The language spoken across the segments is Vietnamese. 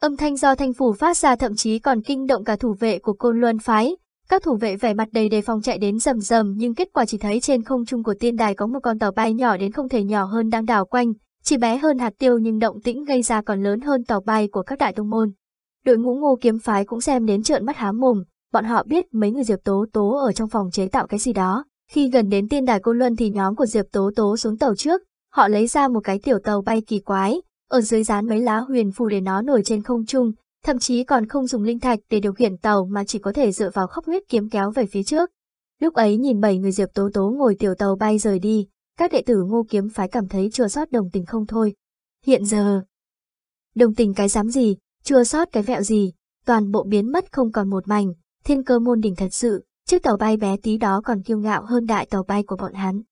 Âm thanh do thanh phủ phát ra thậm chí còn kinh động cả thủ vệ của côn luân phái. Các thủ vệ vẻ mặt đầy đề phòng chạy đến rầm rầm nhưng kết quả chỉ thấy trên không trung của tiên đài có một con tàu bay nhỏ đến không thể nhỏ hơn đang đảo quanh, chỉ bé hơn hạt tiêu nhưng động tĩnh gây ra còn lớn hơn tàu bay của các đại tông môn. Đội ngũ ngô kiếm phái cũng xem đến trợn mắt há mồm, bọn họ biết mấy người Diệp Tố Tố ở trong phòng chế tạo cái gì đó. Khi gần đến tiên đài Côn Luân thì nhóm của Diệp Tố Tố xuống tàu trước, họ lấy ra một cái tiểu tàu bay kỳ quái, ở dưới dán mấy lá huyền phù để nó nổi trên không trung, thậm chí còn không dùng linh thạch để điều khiển tàu mà chỉ có thể dựa vào khóc huyết kiếm kéo về phía trước. Lúc ấy nhìn bảy người Diệp Tố Tố ngồi tiểu tàu bay rời đi, các đệ tử ngô kiếm phái cảm thấy chua sót đồng tình không thôi. Hiện giờ, đồng tình cái dám gì, chua sót cái vẹo gì, toàn bộ biến mất không còn một mảnh, thiên cơ môn đỉnh thật sự, chiếc tàu bay bé tí đó còn kiêu ngạo hơn đại tàu bay của bọn hắn.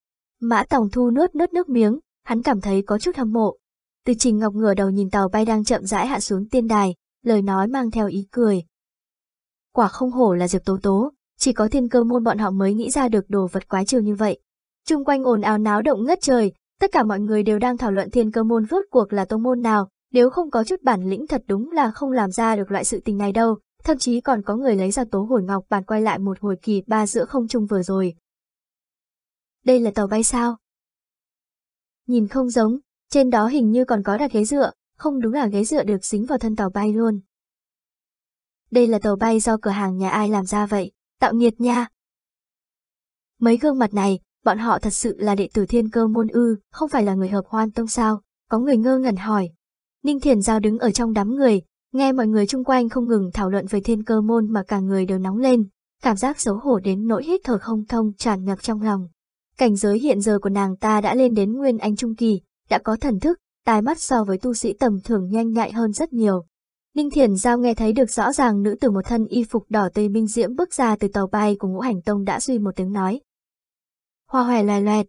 Mã Tòng Thu nuốt nuốt nước miếng, hắn cảm thấy có chút hâm mộ, từ Trình Ngọc ngửa đầu nhìn tàu bay đang chậm rãi hạ xuống tiên đài, lời nói mang theo ý cười. Quả không hổ là Diệp Tố Tố, chỉ có thiên cơ môn bọn họ mới nghĩ ra được đồ vật quái chiều như vậy. Trung quanh ồn ào náo động ngất trời, tất cả mọi người đều đang thảo luận thiên cơ môn rốt cuộc là tông môn nào, nếu không có chút bản lĩnh thật đúng là không làm ra được loại sự tình này đâu, thậm chí còn có người lấy ra tố hồi ngọc bàn quay lại một hồi kỳ ba giữa không trung vừa rồi. Đây là tàu bay sao? Nhìn không giống, trên đó hình như còn có đặt ghế dựa, không đúng là ghế dựa được dính vào thân tàu bay luôn. Đây là tàu bay do cửa hàng nhà ai làm ra vậy, tạo nghiệt nha. Mấy gương mặt này, bọn họ thật sự là đệ tử thiên cơ môn ư, không phải là người hợp hoan tông sao, có người ngơ ngẩn hỏi. Ninh Thiền Giao đứng ở trong đám người, nghe mọi người chung quanh không ngừng thảo luận về thiên cơ môn mà cả người đều nóng lên, cảm giác xấu hổ đến nỗi hít thở không thông tràn ngập trong lòng. Cảnh giới hiện giờ của nàng ta đã lên đến nguyên anh trung kỳ, đã có thần thức, tai mắt so với tu sĩ tầm thường nhanh nhạy hơn rất nhiều. Ninh Thiển Giao nghe thấy được rõ ràng nữ tử một thân y phục đỏ tươi minh diễm bước ra từ tàu bay của ngũ hành tông đã suy một tiếng nói. Hoa hoè loè loẹt.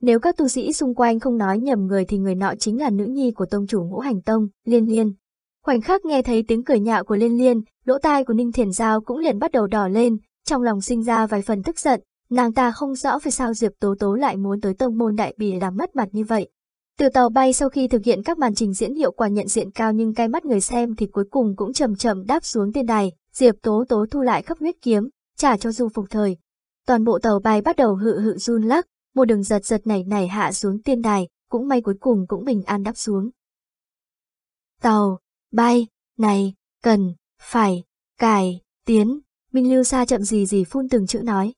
Nếu các tu sĩ xung quanh không nói nhầm người thì người nọ chính là nữ nhi của tông chủ ngũ hành tông, Liên Liên. Khoảnh khắc nghe thấy tiếng cười nhạo của Liên Liên, lỗ tai của Ninh Thiển Giao cũng liền bắt đầu đỏ lên, trong lòng sinh ra vài phần tức giận, nàng ta không rõ vì sao Diệp Tố Tố lại muốn tới tông môn đại bỉ làm mất mặt như vậy. Từ tàu bay sau khi thực hiện các màn trình diễn hiệu quả nhận diện cao nhưng cay mắt người xem thì cuối cùng cũng chậm chậm đáp xuống tiên đài, Diệp Tố Tố thu lại khắp huyết kiếm, trả cho Du phục thời. Toàn bộ tàu bay bắt đầu hự hự run lắc, một đường giật giật nảy nảy hạ xuống tiên đài, cũng may cuối cùng cũng bình an đáp xuống. Tàu, bay, này, cần, phải, cài, tiến, Minh Lưu Sa chậm gì gì phun từng chữ nói.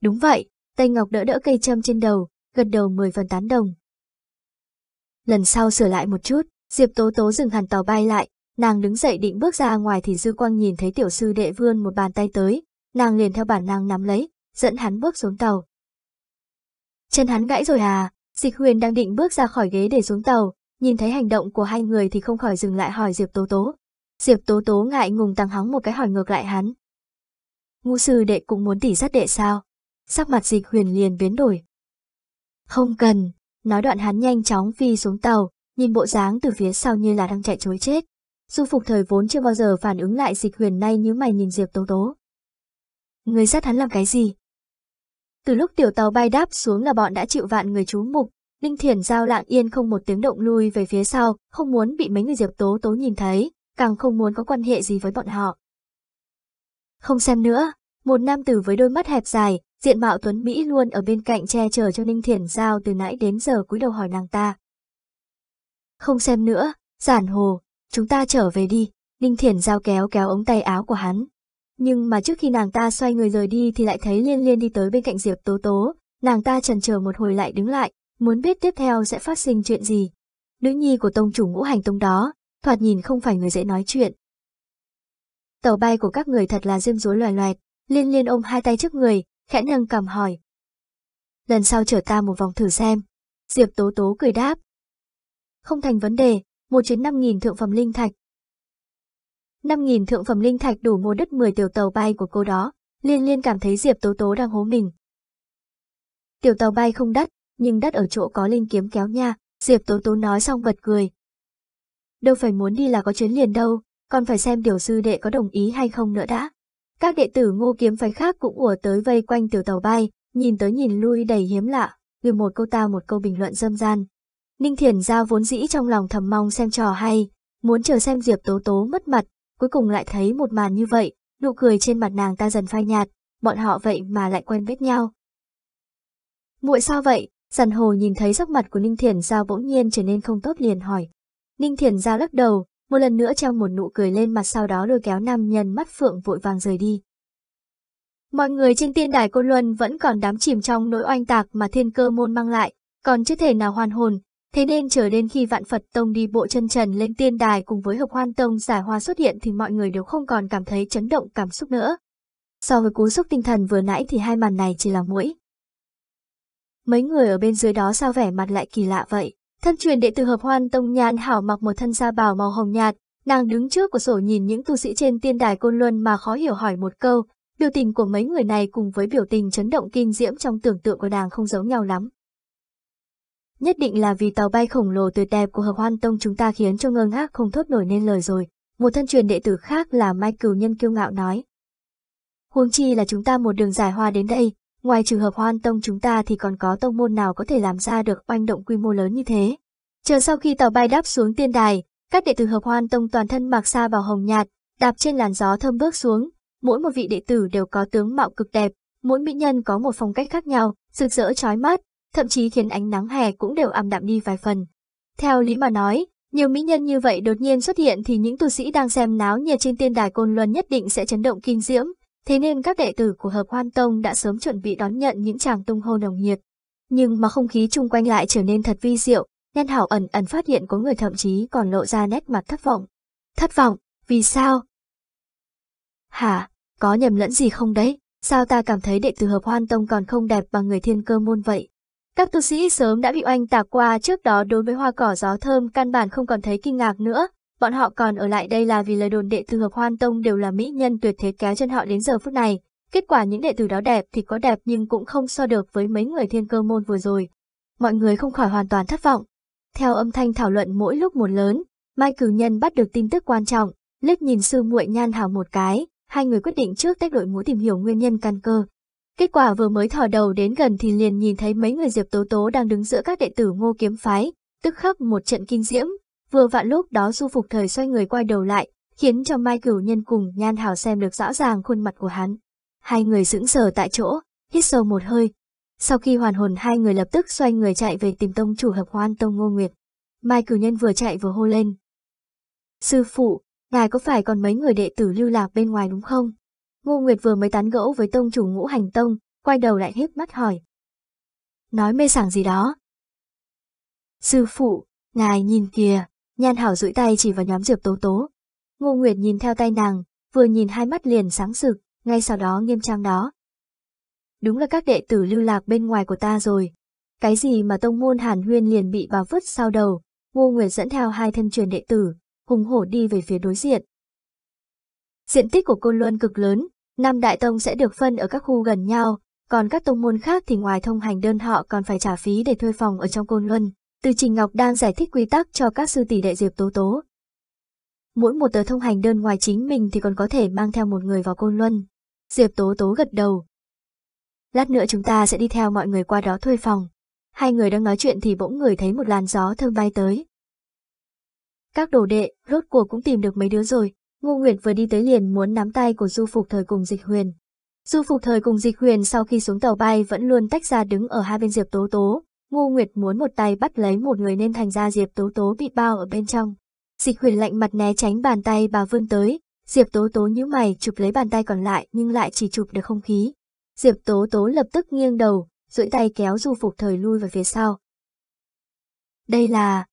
Đúng vậy, Tây Ngọc đỡ đỡ cây châm trên đầu, gật đầu mười phần tán đồng, lần sau sửa lại một chút, Diệp Tố Tố dừng hẳn tàu bay lại, nàng đứng dậy định bước ra ngoài thì Dư Quang nhìn thấy tiểu sư đệ vươn một bàn tay tới, nàng liền theo bản năng nắm lấy, dẫn hắn bước xuống tàu. Chân hắn gãy rồi à, Dịch Huyền đang định bước ra khỏi ghế để xuống tàu, nhìn thấy hành động của hai người thì không khỏi dừng lại hỏi Diệp Tố Tố. Diệp Tố Tố ngại ngùng tăng hóng một cái hỏi ngược lại hắn. ngu sư đệ cũng muốn tỉ sát đệ sao? Sắc mặt Dịch Huyền liền biến đổi. Không cần, Nói đoạn hắn nhanh chóng phi xuống tàu, nhìn bộ dáng từ phía sau như là đang chạy chối chết. Du phục thời vốn chưa bao giờ phản ứng lại dịch huyền nay như mày nhìn Diệp Tố Tố. Người sát hắn làm cái gì? Từ lúc tiểu tàu bay đáp xuống là bọn đã chịu vạn người chú mục, linh Thiển Giao lạng yên không một tiếng động lui về phía sau, không muốn bị mấy người Diệp Tố Tố nhìn thấy, càng không muốn có quan hệ gì với bọn họ. Không xem nữa, một nam tử với đôi mắt hẹp dài, Diện mạo Tuấn Mỹ luôn ở bên cạnh che chở cho Ninh Thiển Giao từ nãy đến giờ cúi đầu hỏi nàng ta. Không xem nữa, giản hồ, chúng ta trở về đi, Ninh Thiển Giao kéo kéo ống tay áo của hắn. Nhưng mà trước khi nàng ta xoay người rời đi thì lại thấy liên liên đi tới bên cạnh Diệp Tố Tố, nàng ta trần chờ một hồi lại đứng lại, muốn biết tiếp theo sẽ phát sinh chuyện gì. Nữ nhi của tông chủ ngũ hành tông đó, thoạt nhìn không phải người dễ nói chuyện. Tàu bay của các người thật là diêm rối loài loẹt, liên liên ôm hai tay trước người, khẽ nâng cầm hỏi. Lần sau chở ta một vòng thử xem. Diệp Tố Tố cười đáp. Không thành vấn đề, một chuyến 5.000 thượng phẩm linh thạch. 5.000 thượng phẩm linh thạch đủ mua đất 10 tiểu tàu bay của cô đó, liên liên cảm thấy Diệp Tố Tố đang hố mình. Tiểu tàu bay không đắt, nhưng đắt ở chỗ có linh kiếm kéo nha, Diệp Tố Tố nói xong bật cười. Đâu phải muốn đi là có chuyến liền đâu, còn phải xem điều sư đệ có đồng ý hay không nữa đã. Các đệ tử ngô kiếm phái khác cũng ùa tới vây quanh tiểu tàu bay, nhìn tới nhìn lui đầy hiếm lạ, gửi một câu ta một câu bình luận dâm gian. Ninh Thiển Giao vốn dĩ trong lòng thầm mong xem trò hay, muốn chờ xem Diệp Tố Tố mất mặt, cuối cùng lại thấy một màn như vậy, nụ cười trên mặt nàng ta dần phai nhạt, bọn họ vậy mà lại quen biết nhau. Muội sao vậy? Giản Hồ nhìn thấy sắc mặt của Ninh Thiển Giao bỗng nhiên trở nên không tốt liền hỏi. Ninh Thiển Giao lắc đầu, một lần nữa treo một nụ cười lên mặt sau đó lôi kéo nam nhân mắt phượng vội vàng rời đi. Mọi người trên tiên đài Côn Luân vẫn còn đắm chìm trong nỗi oanh tạc mà thiên cơ môn mang lại, còn chưa thể nào hoàn hồn, thế nên chờ đến khi vạn Phật Tông đi bộ chân trần lên tiên đài cùng với hợp hoan tông giải hoa xuất hiện thì mọi người đều không còn cảm thấy chấn động cảm xúc nữa. So với cú sốc tinh thần vừa nãy thì hai màn này chỉ là mũi. Mấy người ở bên dưới đó sao vẻ mặt lại kỳ lạ vậy? Thân truyền đệ tử hợp hoan tông nhan hảo mặc một thân sa bào màu hồng nhạt, nàng đứng trước cửa sổ nhìn những tu sĩ trên tiên đài côn luân mà khó hiểu hỏi một câu, biểu tình của mấy người này cùng với biểu tình chấn động kinh diễm trong tưởng tượng của nàng không giống nhau lắm. Nhất định là vì tàu bay khổng lồ tuyệt đẹp của hợp hoan tông chúng ta khiến cho ngơ ngác không thốt nổi nên lời rồi, một thân truyền đệ tử khác là Mai Cửu Nhân kiêu ngạo nói. Huống chi là chúng ta một đường giải hoa đến đây, Ngoài trường hợp hoan tông chúng ta thì còn có tông môn nào có thể làm ra được oanh động quy mô lớn như thế. Chờ sau khi tàu bay đáp xuống tiên đài, các đệ tử hợp hoan tông toàn thân mặc xa vào hồng nhạt, đạp trên làn gió thơm bước xuống. Mỗi một vị đệ tử đều có tướng mạo cực đẹp, mỗi mỹ nhân có một phong cách khác nhau, rực rỡ chói mắt, thậm chí khiến ánh nắng hè cũng đều ảm đạm đi vài phần. Theo lý mà nói, nhiều mỹ nhân như vậy đột nhiên xuất hiện thì những tu sĩ đang xem náo nhiệt trên tiên đài côn luân nhất định sẽ chấn động kinh diễm, Thế nên các đệ tử của Hợp Hoan Tông đã sớm chuẩn bị đón nhận những chàng tung hô nồng nhiệt. Nhưng mà không khí chung quanh lại trở nên thật vi diệu, Nhan Hảo ẩn ẩn phát hiện có người thậm chí còn lộ ra nét mặt thất vọng. Thất vọng, vì sao? Hả, có nhầm lẫn gì không đấy? Sao ta cảm thấy đệ tử Hợp Hoan Tông còn không đẹp bằng người thiên cơ môn vậy? Các tu sĩ sớm đã bị oanh tạc qua trước đó đối với hoa cỏ gió thơm căn bản không còn thấy kinh ngạc nữa, Bọn họ còn ở lại đây là vì lời đồn đệ tử hợp hoan tông đều là mỹ nhân tuyệt thế kéo chân họ đến giờ phút này. Kết quả những đệ tử đó đẹp thì có đẹp nhưng cũng không so được với mấy người thiên cơ môn vừa rồi. Mọi người không khỏi hoàn toàn thất vọng. Theo âm thanh thảo luận mỗi lúc một lớn, Mai Cử Nhân bắt được tin tức quan trọng, liếc nhìn sư muội Nhan hào một cái, hai người quyết định trước tách đội ngũ tìm hiểu nguyên nhân căn cơ. Kết quả vừa mới thò đầu đến gần thì liền nhìn thấy mấy người Diệp Tố Tố đang đứng giữa các đệ tử Ngô Kiếm phái, tức khắc một trận kinh diễm, Vừa vạn lúc đó Du Phục Thời xoay người quay đầu lại, khiến cho Mai Cửu Nhân cùng Nhan Hảo xem được rõ ràng khuôn mặt của hắn. Hai người sững sờ tại chỗ, hít sâu một hơi. Sau khi hoàn hồn hai người lập tức xoay người chạy về tìm tông chủ hợp hoan tông Ngô Nguyệt. Mai Cửu Nhân vừa chạy vừa hô lên. Sư phụ, ngài có phải còn mấy người đệ tử lưu lạc bên ngoài đúng không? Ngô Nguyệt vừa mới tán gẫu với tông chủ ngũ hành tông, quay đầu lại híp mắt hỏi. Nói mê sảng gì đó. Sư phụ, ngài nhìn kìa. Nhan Hảo duỗi tay chỉ vào nhóm Diệp Tố Tố. Ngô Nguyệt nhìn theo tay nàng, vừa nhìn hai mắt liền sáng rực, ngay sau đó nghiêm trang đó. Đúng là các đệ tử lưu lạc bên ngoài của ta rồi. Cái gì mà tông môn Hàn Huyên liền bị bà vứt sau đầu, Ngô Nguyệt dẫn theo hai thân truyền đệ tử, hùng hổ đi về phía đối diện. Diện tích của Côn Luân cực lớn, Nam Đại Tông sẽ được phân ở các khu gần nhau, còn các tông môn khác thì ngoài thông hành đơn họ còn phải trả phí để thuê phòng ở trong Côn Luân. Từ Trình Ngọc đang giải thích quy tắc cho các sư tỷ đệ Diệp Tố Tố. Mỗi một tờ thông hành đơn ngoài chính mình thì còn có thể mang theo một người vào Côn Luân. Diệp Tố Tố gật đầu. Lát nữa chúng ta sẽ đi theo mọi người qua đó thuê phòng. Hai người đang nói chuyện thì bỗng người thấy một làn gió thơm bay tới. Các đồ đệ, rốt cuộc cũng tìm được mấy đứa rồi. Ngô Nguyệt vừa đi tới liền muốn nắm tay của Du Phục Thời cùng Dịch Huyền. Du Phục Thời cùng Dịch Huyền sau khi xuống tàu bay vẫn luôn tách ra đứng ở hai bên Diệp Tố Tố, Ngô Nguyệt muốn một tay bắt lấy một người nên thành ra Diệp Tố Tố bị bao ở bên trong. Dịch huyền lạnh mặt né tránh bàn tay bà vươn tới, Diệp Tố Tố nhíu mày chụp lấy bàn tay còn lại nhưng lại chỉ chụp được không khí. Diệp Tố Tố lập tức nghiêng đầu, duỗi tay kéo du phục thời lui về phía sau. Đây là...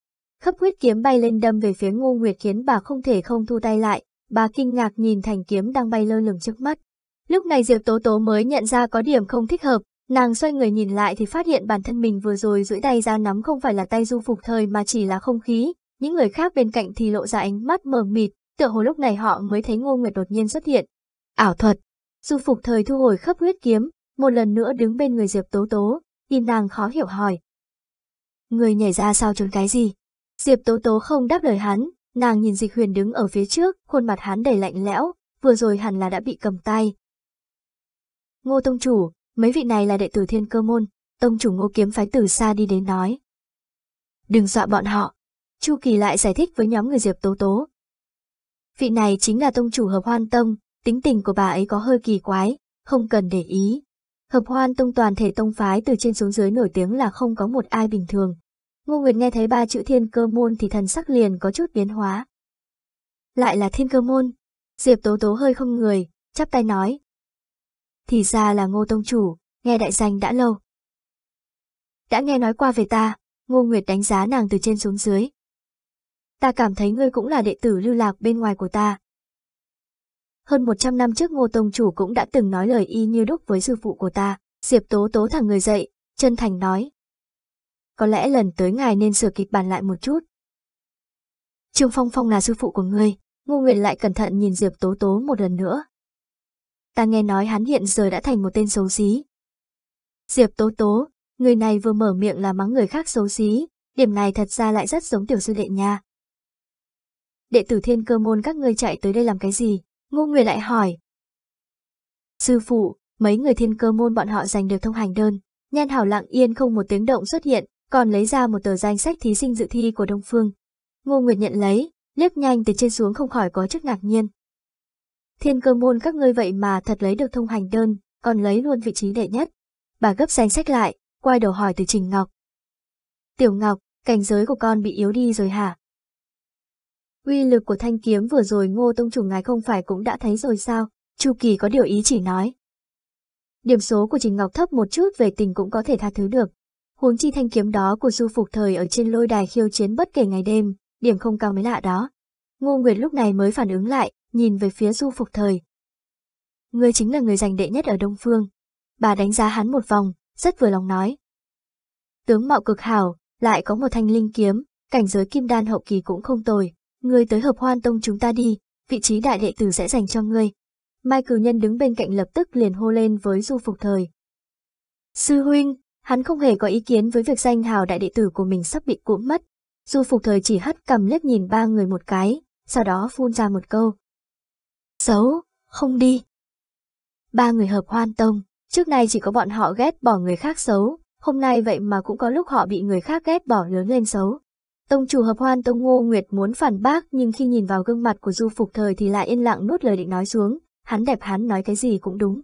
Khắp huyết kiếm bay lên đâm về phía Ngô Nguyệt khiến bà không thể không thu tay lại, bà kinh ngạc nhìn thành kiếm đang bay lơ lửng trước mắt. Lúc này Diệp Tố Tố mới nhận ra có điểm không thích hợp, Nàng xoay người nhìn lại thì phát hiện bản thân mình vừa rồi duỗi tay ra nắm không phải là tay du phục thời mà chỉ là không khí, những người khác bên cạnh thì lộ ra ánh mắt mờ mịt, tựa hồ lúc này họ mới thấy Ngô Nguyệt đột nhiên xuất hiện. Ảo thuật. Du phục thời thu hồi khắp huyết kiếm, một lần nữa đứng bên người Diệp Tố Tố, nhìn nàng khó hiểu hỏi. Người nhảy ra sao trốn cái gì? Diệp Tố Tố không đáp lời hắn, nàng nhìn Dịch Huyền đứng ở phía trước, khuôn mặt hắn đầy lạnh lẽo, vừa rồi hẳn là đã bị cầm tay. Ngô Tông Chủ, Mấy vị này là đệ tử thiên cơ môn, tông chủ ngô kiếm phái từ xa đi đến nói. Đừng dọa bọn họ. Chu Kỳ lại giải thích với nhóm người Diệp Tố Tố. Vị này chính là tông chủ hợp hoan tông, tính tình của bà ấy có hơi kỳ quái, không cần để ý. Hợp hoan tông toàn thể tông phái từ trên xuống dưới nổi tiếng là không có một ai bình thường. Ngô Nguyệt nghe thấy ba chữ thiên cơ môn thì thần sắc liền có chút biến hóa. Lại là thiên cơ môn. Diệp Tố Tố hơi không người, chắp tay nói, thì ra là ngô tông chủ, nghe đại danh đã lâu. Đã nghe nói qua về ta, ngô Nguyệt đánh giá nàng từ trên xuống dưới. Ta cảm thấy ngươi cũng là đệ tử lưu lạc bên ngoài của ta. Hơn 100 năm trước ngô tông chủ cũng đã từng nói lời y như đúc với sư phụ của ta, Diệp Tố Tố thẳng người dậy, chân thành nói. Có lẽ lần tới ngài nên sửa kịch bản lại một chút. Trương Phong Phong là sư phụ của ngươi, Ngô Nguyệt lại cẩn thận nhìn Diệp Tố Tố một lần nữa, ta nghe nói hắn hiện giờ đã thành một tên xấu xí. Diệp Tố Tố, người này vừa mở miệng là mắng người khác xấu xí, điểm này thật ra lại rất giống tiểu sư đệ nha. Đệ tử thiên cơ môn các ngươi chạy tới đây làm cái gì? Ngô người lại hỏi. Sư phụ, mấy người thiên cơ môn bọn họ giành được thông hành đơn, nhan hảo lặng yên không một tiếng động xuất hiện, còn lấy ra một tờ danh sách thí sinh dự thi của Đông Phương. Ngô Nguyệt nhận lấy, liếc nhanh từ trên xuống không khỏi có chút ngạc nhiên, Thiên cơ môn các ngươi vậy mà thật lấy được thông hành đơn, còn lấy luôn vị trí đệ nhất. Bà gấp danh sách lại, quay đầu hỏi từ Trình Ngọc. Tiểu Ngọc, cảnh giới của con bị yếu đi rồi hả? Quy lực của thanh kiếm vừa rồi ngô tông chủ ngài không phải cũng đã thấy rồi sao? Chu Kỳ có điều ý chỉ nói. Điểm số của Trình Ngọc thấp một chút về tình cũng có thể tha thứ được. Huống chi thanh kiếm đó của Du Phục Thời ở trên lôi đài khiêu chiến bất kể ngày đêm, điểm không cao mới lạ đó. Ngô Nguyệt lúc này mới phản ứng lại, nhìn về phía du phục thời. Ngươi chính là người giành đệ nhất ở Đông Phương. Bà đánh giá hắn một vòng, rất vừa lòng nói. Tướng mạo cực hảo, lại có một thanh linh kiếm, cảnh giới kim đan hậu kỳ cũng không tồi. Ngươi tới hợp hoan tông chúng ta đi, vị trí đại đệ tử sẽ dành cho ngươi. Mai cử nhân đứng bên cạnh lập tức liền hô lên với du phục thời. Sư huynh, hắn không hề có ý kiến với việc danh hào đại đệ tử của mình sắp bị cụm mất. Du phục thời chỉ hất cầm lếp nhìn ba người một cái, sau đó phun ra một câu xấu, không đi. Ba người hợp hoan tông, trước nay chỉ có bọn họ ghét bỏ người khác xấu, hôm nay vậy mà cũng có lúc họ bị người khác ghét bỏ lớn lên xấu. Tông chủ hợp hoan tông Ngô Nguyệt muốn phản bác nhưng khi nhìn vào gương mặt của Du Phục Thời thì lại yên lặng nuốt lời định nói xuống, hắn đẹp hắn nói cái gì cũng đúng.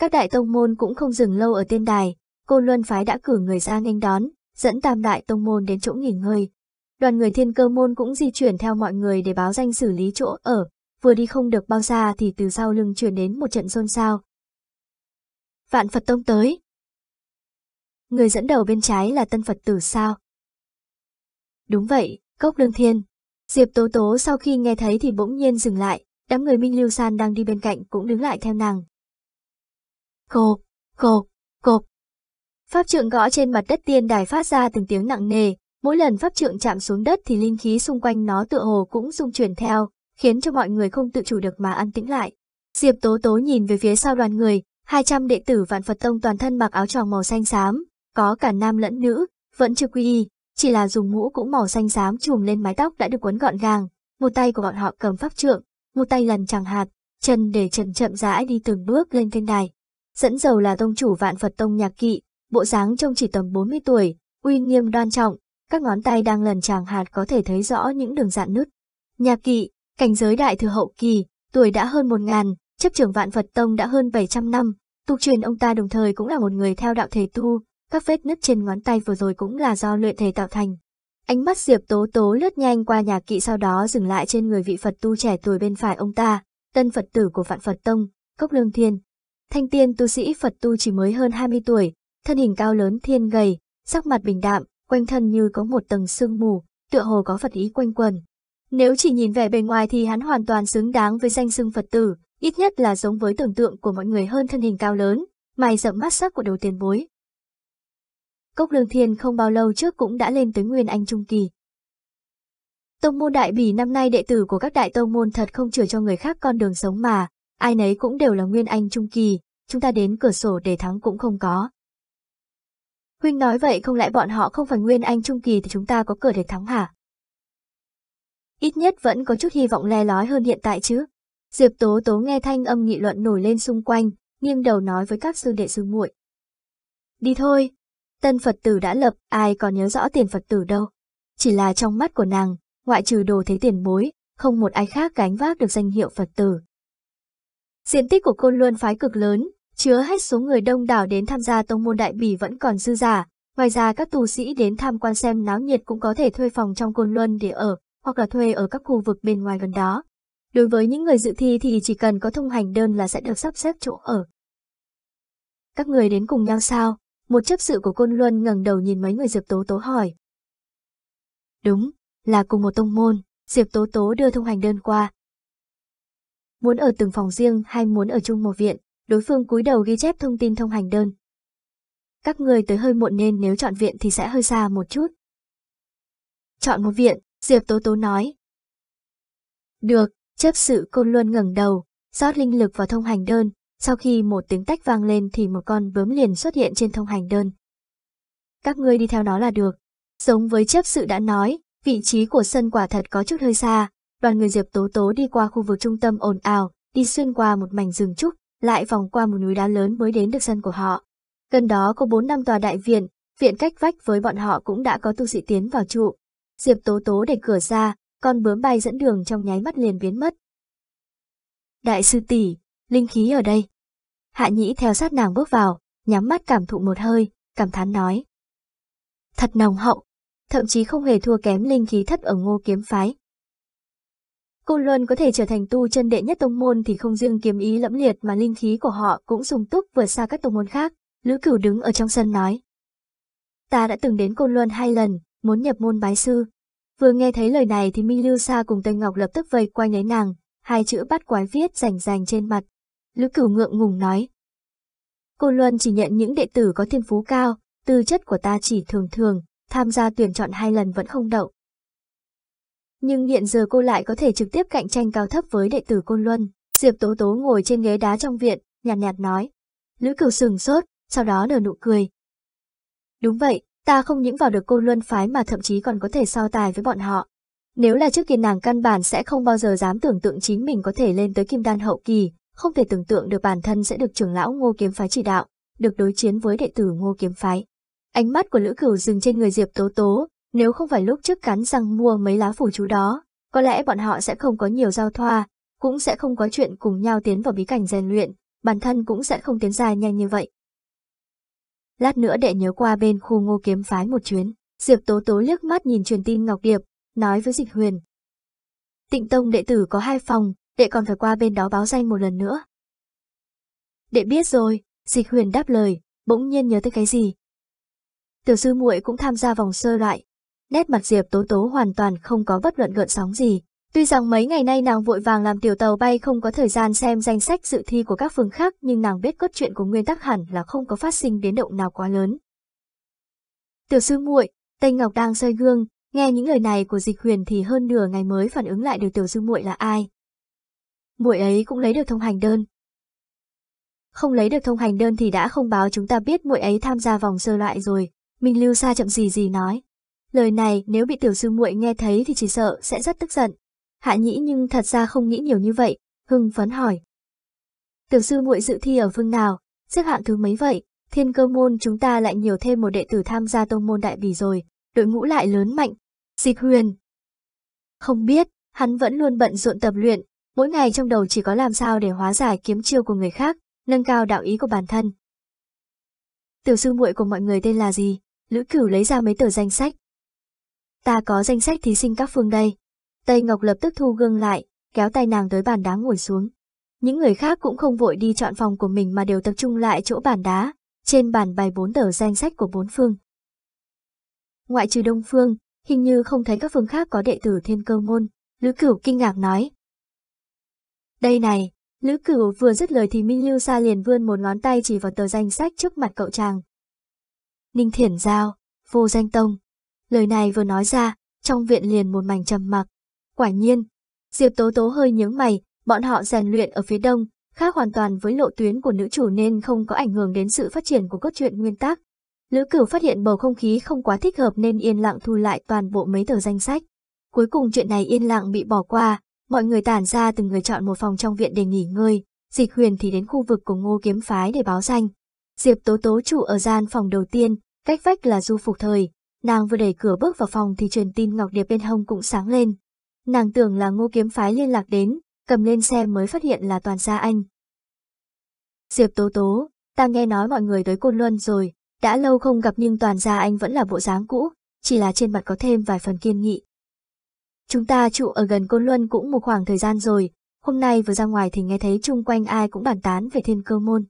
Các đại tông môn cũng không dừng lâu ở tiên đài, cô Luân Phái đã cử người ra nghênh đón, dẫn tam đại tông môn đến chỗ nghỉ ngơi. Đoàn người thiên cơ môn cũng di chuyển theo mọi người để báo danh xử lý chỗ ở, vừa đi không được bao xa thì từ sau lưng truyền đến một trận xôn xao. Vạn Phật Tông tới. Người dẫn đầu bên trái là tân Phật tử sao? Đúng vậy, Cốc Lương Thiên. Diệp Tố Tố sau khi nghe thấy thì bỗng nhiên dừng lại, đám người Minh Lưu San đang đi bên cạnh cũng đứng lại theo nàng. Cộp, cộp, cộp. Pháp trượng gõ trên mặt đất tiên đài phát ra từng tiếng nặng nề, mỗi lần pháp trượng chạm xuống đất thì linh khí xung quanh nó tựa hồ cũng rung chuyển theo, khiến cho mọi người không tự chủ được mà ăn tĩnh lại. Diệp Tố Tố nhìn về phía sau đoàn người, 200 đệ tử Vạn Phật Tông toàn thân mặc áo tròn màu xanh xám, có cả nam lẫn nữ, vẫn chưa quy y, chỉ là dùng mũ cũng màu xanh xám trùm lên mái tóc đã được quấn gọn gàng, một tay của bọn họ cầm pháp trượng, một tay lần chẳng hạt, chân để chân chậm rãi đi từng bước lên thiên đài. Dẫn dầu là tông chủ Vạn Phật Tông Nhạc Kỵ, bộ dáng trông chỉ tầm 40 tuổi, uy nghiêm đoan trọng, các ngón tay đang lần chàng hạt có thể thấy rõ những đường dạn nứt. Nhạc Kỵ, Cảnh giới đại thừa hậu kỳ, tuổi đã hơn một ngàn, chấp trưởng vạn Phật Tông đã hơn 700 năm, tu truyền ông ta đồng thời cũng là một người theo đạo thể tu, các vết nứt trên ngón tay vừa rồi cũng là do luyện thể tạo thành. Ánh mắt Diệp Tố Tố lướt nhanh qua nhà kỵ sau đó dừng lại trên người vị Phật tu trẻ tuổi bên phải ông ta, tân Phật tử của Vạn Phật Tông, Cốc Lương Thiên. Thanh tiên tu sĩ Phật tu chỉ mới hơn 20 tuổi, thân hình cao lớn thiên gầy, sắc mặt bình đạm, quanh thân như có một tầng sương mù, tựa hồ có Phật ý quanh quần. Nếu chỉ nhìn vẻ bề ngoài thì hắn hoàn toàn xứng đáng với danh xưng Phật tử, ít nhất là giống với tưởng tượng của mọi người hơn thân hình cao lớn, mày rậm mắt sắc của đầu tiền bối. Cốc Lương Thiên không bao lâu trước cũng đã lên tới Nguyên Anh Trung Kỳ. Tông môn đại bỉ năm nay đệ tử của các đại tông môn thật không chừa cho người khác con đường sống mà, ai nấy cũng đều là Nguyên Anh Trung Kỳ, chúng ta đến cửa sổ để thắng cũng không có. Huynh nói vậy không lẽ bọn họ không phải Nguyên Anh Trung Kỳ thì chúng ta có cửa để thắng hả? ít nhất vẫn có chút hy vọng le lói hơn hiện tại chứ. Diệp Tố Tố nghe thanh âm nghị luận nổi lên xung quanh, nghiêng đầu nói với các sư đệ sư muội. Đi thôi, tân Phật tử đã lập, ai còn nhớ rõ tiền Phật tử đâu. Chỉ là trong mắt của nàng, ngoại trừ đồ thế tiền bối, không một ai khác gánh vác được danh hiệu Phật tử. Diện tích của côn luân phái cực lớn, chứa hết số người đông đảo đến tham gia tông môn đại bỉ vẫn còn dư giả. Ngoài ra các tu sĩ đến tham quan xem náo nhiệt cũng có thể thuê phòng trong côn luân để ở, hoặc là thuê ở các khu vực bên ngoài gần đó. Đối với những người dự thi thì chỉ cần có thông hành đơn là sẽ được sắp xếp chỗ ở. Các người đến cùng nhau sao? Một chấp sự của Côn Luân ngẩng đầu nhìn mấy người Diệp Tố Tố hỏi. Đúng, là cùng một tông môn, Diệp Tố Tố đưa thông hành đơn qua. Muốn ở từng phòng riêng hay muốn ở chung một viện, đối phương cúi đầu ghi chép thông tin thông hành đơn. Các người tới hơi muộn nên nếu chọn viện thì sẽ hơi xa một chút. Chọn một viện, Diệp Tố Tố nói. Được, chấp sự côn luôn ngẩng đầu, rót linh lực vào thông hành đơn, sau khi một tiếng tách vang lên thì một con bướm liền xuất hiện trên thông hành đơn. Các ngươi đi theo nó là được. Giống với chấp sự đã nói, vị trí của sân quả thật có chút hơi xa, đoàn người Diệp Tố Tố đi qua khu vực trung tâm ồn ào, đi xuyên qua một mảnh rừng trúc, lại vòng qua một núi đá lớn mới đến được sân của họ. Gần đó có bốn năm tòa đại viện, viện cách vách với bọn họ cũng đã có tu sĩ tiến vào trụ, Diệp Tố Tố để cửa ra, con bướm bay dẫn đường trong nháy mắt liền biến mất. Đại sư tỷ, linh khí ở đây. Hạ Nhĩ theo sát nàng bước vào, nhắm mắt cảm thụ một hơi, cảm thán nói. Thật nồng hậu, thậm chí không hề thua kém linh khí thất ở ngô kiếm phái. Cô Luân có thể trở thành tu chân đệ nhất tông môn thì không riêng kiếm ý lẫm liệt mà linh khí của họ cũng dùng túc vượt xa các tông môn khác, Lữ Cửu đứng ở trong sân nói. Ta đã từng đến Côn Luân hai lần, muốn nhập môn bái sư. Vừa nghe thấy lời này thì Mi Lưu Sa cùng Tây Ngọc lập tức vây quanh lấy nàng, hai chữ bắt quái viết rành rành trên mặt. Lữ cửu ngượng ngùng nói. Cô Luân chỉ nhận những đệ tử có thiên phú cao, tư chất của ta chỉ thường thường, tham gia tuyển chọn hai lần vẫn không đậu. Nhưng hiện giờ cô lại có thể trực tiếp cạnh tranh cao thấp với đệ tử cô Luân. Diệp Tố Tố ngồi trên ghế đá trong viện, nhàn nhạt, nhạt nói. Lữ cửu sừng sốt, sau đó nở nụ cười. Đúng vậy, Ta không những vào được cô luân phái mà thậm chí còn có thể so tài với bọn họ. Nếu là trước kia nàng căn bản sẽ không bao giờ dám tưởng tượng chính mình có thể lên tới kim đan hậu kỳ, không thể tưởng tượng được bản thân sẽ được trưởng lão ngô kiếm phái chỉ đạo, được đối chiến với đệ tử ngô kiếm phái. Ánh mắt của Lữ Cửu dừng trên người Diệp Tố Tố, nếu không phải lúc trước cắn răng mua mấy lá phủ chú đó, có lẽ bọn họ sẽ không có nhiều giao thoa, cũng sẽ không có chuyện cùng nhau tiến vào bí cảnh rèn luyện, bản thân cũng sẽ không tiến dài nhanh như vậy lát nữa đệ nhớ qua bên khu ngô kiếm phái một chuyến. Diệp Tố Tố liếc mắt nhìn truyền tin Ngọc Điệp, nói với Dịch Huyền. Tịnh Tông đệ tử có hai phòng, đệ còn phải qua bên đó báo danh một lần nữa. Đệ biết rồi, Dịch Huyền đáp lời, bỗng nhiên nhớ tới cái gì. Tiểu sư muội cũng tham gia vòng sơ loại. Nét mặt Diệp Tố Tố hoàn toàn không có bất luận gợn sóng gì, Tuy rằng mấy ngày nay nàng vội vàng làm tiểu tàu bay không có thời gian xem danh sách dự thi của các phường khác nhưng nàng biết cốt truyện của nguyên tắc hẳn là không có phát sinh biến động nào quá lớn. Tiểu sư muội, Tây Ngọc đang soi gương, nghe những lời này của Dịch Huyền thì hơn nửa ngày mới phản ứng lại được tiểu sư muội là ai. Muội ấy cũng lấy được thông hành đơn. Không lấy được thông hành đơn thì đã không báo chúng ta biết muội ấy tham gia vòng sơ loại rồi, mình Lưu xa chậm gì gì nói. Lời này nếu bị tiểu sư muội nghe thấy thì chỉ sợ sẽ rất tức giận, Hạ nhĩ nhưng thật ra không nghĩ nhiều như vậy, hưng phấn hỏi. Tiểu sư muội dự thi ở phương nào, xếp hạng thứ mấy vậy, thiên cơ môn chúng ta lại nhiều thêm một đệ tử tham gia tông môn đại bỉ rồi, đội ngũ lại lớn mạnh, dịch huyền. Không biết, hắn vẫn luôn bận rộn tập luyện, mỗi ngày trong đầu chỉ có làm sao để hóa giải kiếm chiêu của người khác, nâng cao đạo ý của bản thân. Tiểu sư muội của mọi người tên là gì? Lữ cửu lấy ra mấy tờ danh sách. Ta có danh sách thí sinh các phương đây. Tây Ngọc lập tức thu gương lại, kéo tay nàng tới bàn đá ngồi xuống. Những người khác cũng không vội đi chọn phòng của mình mà đều tập trung lại chỗ bàn đá, trên bàn bày bốn tờ danh sách của bốn phương. Ngoại trừ Đông Phương, hình như không thấy các phương khác có đệ tử thiên cơ môn, Lữ Cửu kinh ngạc nói. Đây này, Lữ Cửu vừa dứt lời thì Minh Lưu Sa liền vươn một ngón tay chỉ vào tờ danh sách trước mặt cậu chàng. Ninh Thiển Giao, Vô Danh Tông. Lời này vừa nói ra, trong viện liền một mảnh trầm mặc, Quả nhiên, Diệp Tố Tố hơi nhướng mày, bọn họ rèn luyện ở phía đông, khác hoàn toàn với lộ tuyến của nữ chủ nên không có ảnh hưởng đến sự phát triển của cốt truyện nguyên tác. Lữ Cửu phát hiện bầu không khí không quá thích hợp nên yên lặng thu lại toàn bộ mấy tờ danh sách. Cuối cùng chuyện này yên lặng bị bỏ qua, mọi người tản ra từng người chọn một phòng trong viện để nghỉ ngơi, Dịch Huyền thì đến khu vực của Ngô Kiếm phái để báo danh. Diệp Tố Tố chủ ở gian phòng đầu tiên, cách vách là Du Phục Thời, nàng vừa đẩy cửa bước vào phòng thì truyền tin ngọc điệp bên hông cũng sáng lên nàng tưởng là ngô kiếm phái liên lạc đến, cầm lên xem mới phát hiện là toàn gia anh. Diệp Tố Tố, ta nghe nói mọi người tới Côn Luân rồi, đã lâu không gặp nhưng toàn gia anh vẫn là bộ dáng cũ, chỉ là trên mặt có thêm vài phần kiên nghị. Chúng ta trụ ở gần Côn Luân cũng một khoảng thời gian rồi, hôm nay vừa ra ngoài thì nghe thấy chung quanh ai cũng bàn tán về thiên cơ môn.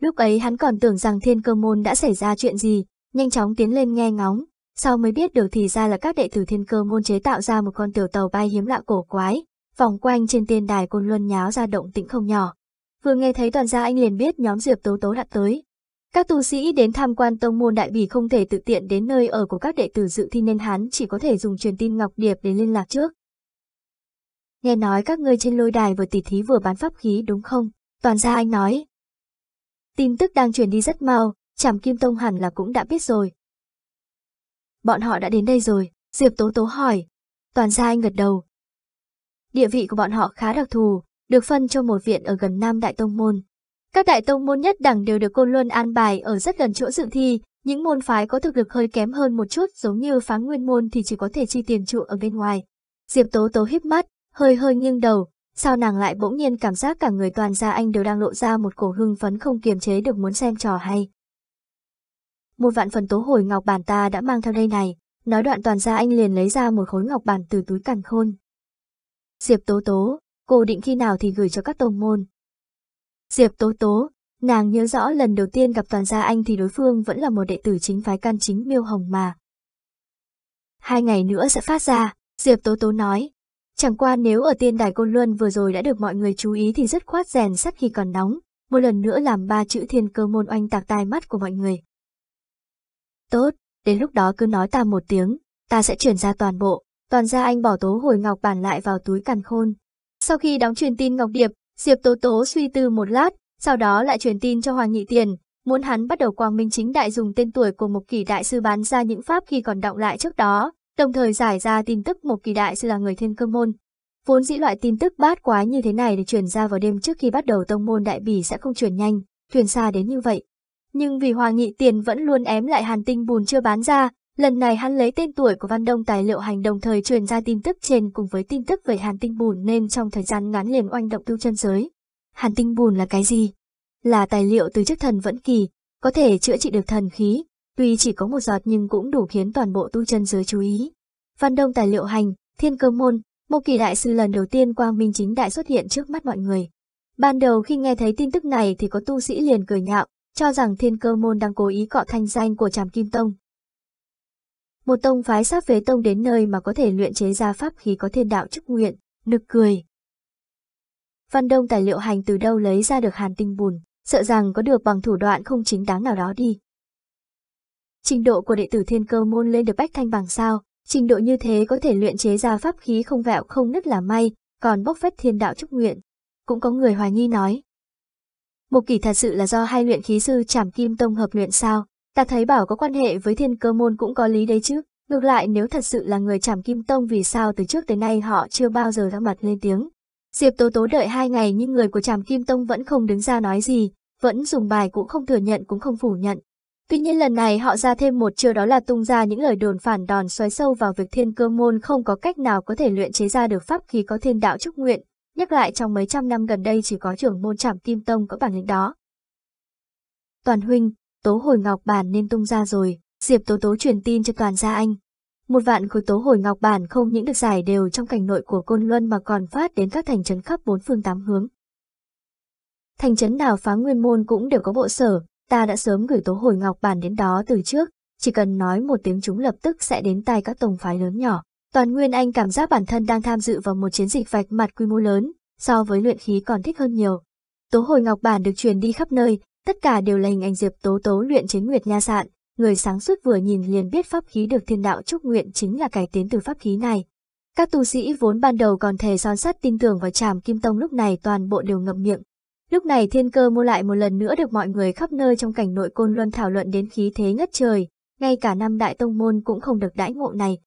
Lúc ấy hắn còn tưởng rằng thiên cơ môn đã xảy ra chuyện gì, nhanh chóng tiến lên nghe ngóng, sau mới biết được thì ra là các đệ tử thiên cơ môn chế tạo ra một con tiểu tàu bay hiếm lạ cổ quái, vòng quanh trên tiên đài côn luân nháo ra động tĩnh không nhỏ. Vừa nghe thấy toàn gia anh liền biết nhóm Diệp Tố Tố đã tới. Các tu sĩ đến tham quan tông môn đại bỉ không thể tự tiện đến nơi ở của các đệ tử dự thi nên hắn chỉ có thể dùng truyền tin Ngọc Điệp để liên lạc trước. Nghe nói các ngươi trên lôi đài vừa tỉ thí vừa bán pháp khí đúng không? Toàn gia anh nói. Tin tức đang truyền đi rất mau, chảm kim tông hẳn là cũng đã biết rồi, Bọn họ đã đến đây rồi, Diệp Tố Tố hỏi. Toàn gia anh gật đầu. Địa vị của bọn họ khá đặc thù, được phân cho một viện ở gần Nam Đại Tông Môn. Các đại tông môn nhất đẳng đều được Côn Luân an bài ở rất gần chỗ dự thi, những môn phái có thực lực hơi kém hơn một chút giống như phá nguyên môn thì chỉ có thể chi tiền trụ ở bên ngoài. Diệp Tố Tố híp mắt, hơi hơi nghiêng đầu, sao nàng lại bỗng nhiên cảm giác cả người toàn gia anh đều đang lộ ra một cổ hưng phấn không kiềm chế được muốn xem trò hay một vạn phần tố hồi ngọc bản ta đã mang theo đây này. Nói đoạn toàn ra anh liền lấy ra một khối ngọc bản từ túi càn khôn. Diệp Tố Tố, cô định khi nào thì gửi cho các tông môn. Diệp Tố Tố, nàng nhớ rõ lần đầu tiên gặp toàn gia anh thì đối phương vẫn là một đệ tử chính phái can chính miêu hồng mà. Hai ngày nữa sẽ phát ra, Diệp Tố Tố nói. Chẳng qua nếu ở tiên đài Côn Luân vừa rồi đã được mọi người chú ý thì rất khoát rèn sắt khi còn nóng, một lần nữa làm ba chữ thiên cơ môn oanh tạc tai mắt của mọi người. Tốt, đến lúc đó cứ nói ta một tiếng, ta sẽ chuyển ra toàn bộ. Toàn ra anh bỏ tố hồi ngọc bàn lại vào túi càn khôn. Sau khi đóng truyền tin Ngọc Điệp, Diệp Tố Tố suy tư một lát, sau đó lại truyền tin cho Hoàng Nghị Tiền, muốn hắn bắt đầu quang minh chính đại dùng tên tuổi của một kỳ đại sư bán ra những pháp khi còn động lại trước đó, đồng thời giải ra tin tức một kỳ đại sư là người thiên cơ môn. Vốn dĩ loại tin tức bát quái như thế này được truyền ra vào đêm trước khi bắt đầu tông môn đại bỉ sẽ không truyền nhanh, truyền xa đến như vậy nhưng vì Hòa Nghị tiền vẫn luôn ém lại hàn tinh bùn chưa bán ra, lần này hắn lấy tên tuổi của Văn Đông tài liệu hành đồng thời truyền ra tin tức trên cùng với tin tức về hàn tinh bùn nên trong thời gian ngắn liền oanh động tu chân giới. Hàn tinh bùn là cái gì? Là tài liệu từ chức thần vẫn kỳ, có thể chữa trị được thần khí, tuy chỉ có một giọt nhưng cũng đủ khiến toàn bộ tu chân giới chú ý. Văn Đông tài liệu hành, thiên cơ môn, một kỳ đại sư lần đầu tiên quang minh chính đại xuất hiện trước mắt mọi người. Ban đầu khi nghe thấy tin tức này thì có tu sĩ liền cười nhạo, cho rằng thiên cơ môn đang cố ý cọ thanh danh của tràm kim tông. Một tông phái sắp phế tông đến nơi mà có thể luyện chế ra pháp khí có thiên đạo chức nguyện, nực cười. Văn Đông tài liệu hành từ đâu lấy ra được hàn tinh bùn, sợ rằng có được bằng thủ đoạn không chính đáng nào đó đi. Trình độ của đệ tử thiên cơ môn lên được bách thanh bằng sao, trình độ như thế có thể luyện chế ra pháp khí không vẹo không nứt là may, còn bốc phép thiên đạo chức nguyện. Cũng có người hoài nghi nói, Mục kỷ thật sự là do hai luyện khí sư trảm kim tông hợp luyện sao? Ta thấy bảo có quan hệ với thiên cơ môn cũng có lý đấy chứ. Ngược lại nếu thật sự là người trảm kim tông vì sao từ trước tới nay họ chưa bao giờ ra mặt lên tiếng. Diệp Tố Tố đợi hai ngày nhưng người của trảm kim tông vẫn không đứng ra nói gì, vẫn dùng bài cũng không thừa nhận cũng không phủ nhận. Tuy nhiên lần này họ ra thêm một chiều đó là tung ra những lời đồn phản đòn xoáy sâu vào việc thiên cơ môn không có cách nào có thể luyện chế ra được pháp khí có thiên đạo chúc nguyện, Nhắc lại trong mấy trăm năm gần đây chỉ có trưởng môn trảm kim tông có bản lĩnh đó. Toàn huynh, tố hồi ngọc bản nên tung ra rồi, Diệp Tố Tố truyền tin cho toàn gia anh. Một vạn khối tố hồi ngọc bản không những được giải đều trong cảnh nội của Côn Luân mà còn phát đến các thành trấn khắp bốn phương tám hướng. Thành trấn nào phá nguyên môn cũng đều có bộ sở, ta đã sớm gửi tố hồi ngọc bản đến đó từ trước, chỉ cần nói một tiếng chúng lập tức sẽ đến tay các tổng phái lớn nhỏ. Toàn Nguyên Anh cảm giác bản thân đang tham dự vào một chiến dịch vạch mặt quy mô lớn, so với luyện khí còn thích hơn nhiều. Tố hồi ngọc bản được truyền đi khắp nơi, tất cả đều là hình ảnh Diệp Tố Tố luyện chính Nguyệt Nha Sạn, người sáng suốt vừa nhìn liền biết pháp khí được thiên đạo chúc nguyện chính là cải tiến từ pháp khí này. Các tu sĩ vốn ban đầu còn thề son sắt tin tưởng vào Trảm Kim Tông lúc này toàn bộ đều ngậm miệng. Lúc này thiên cơ mua lại một lần nữa được mọi người khắp nơi trong cảnh nội côn luân thảo luận đến khí thế ngất trời, ngay cả năm đại tông môn cũng không được đãi ngộ này.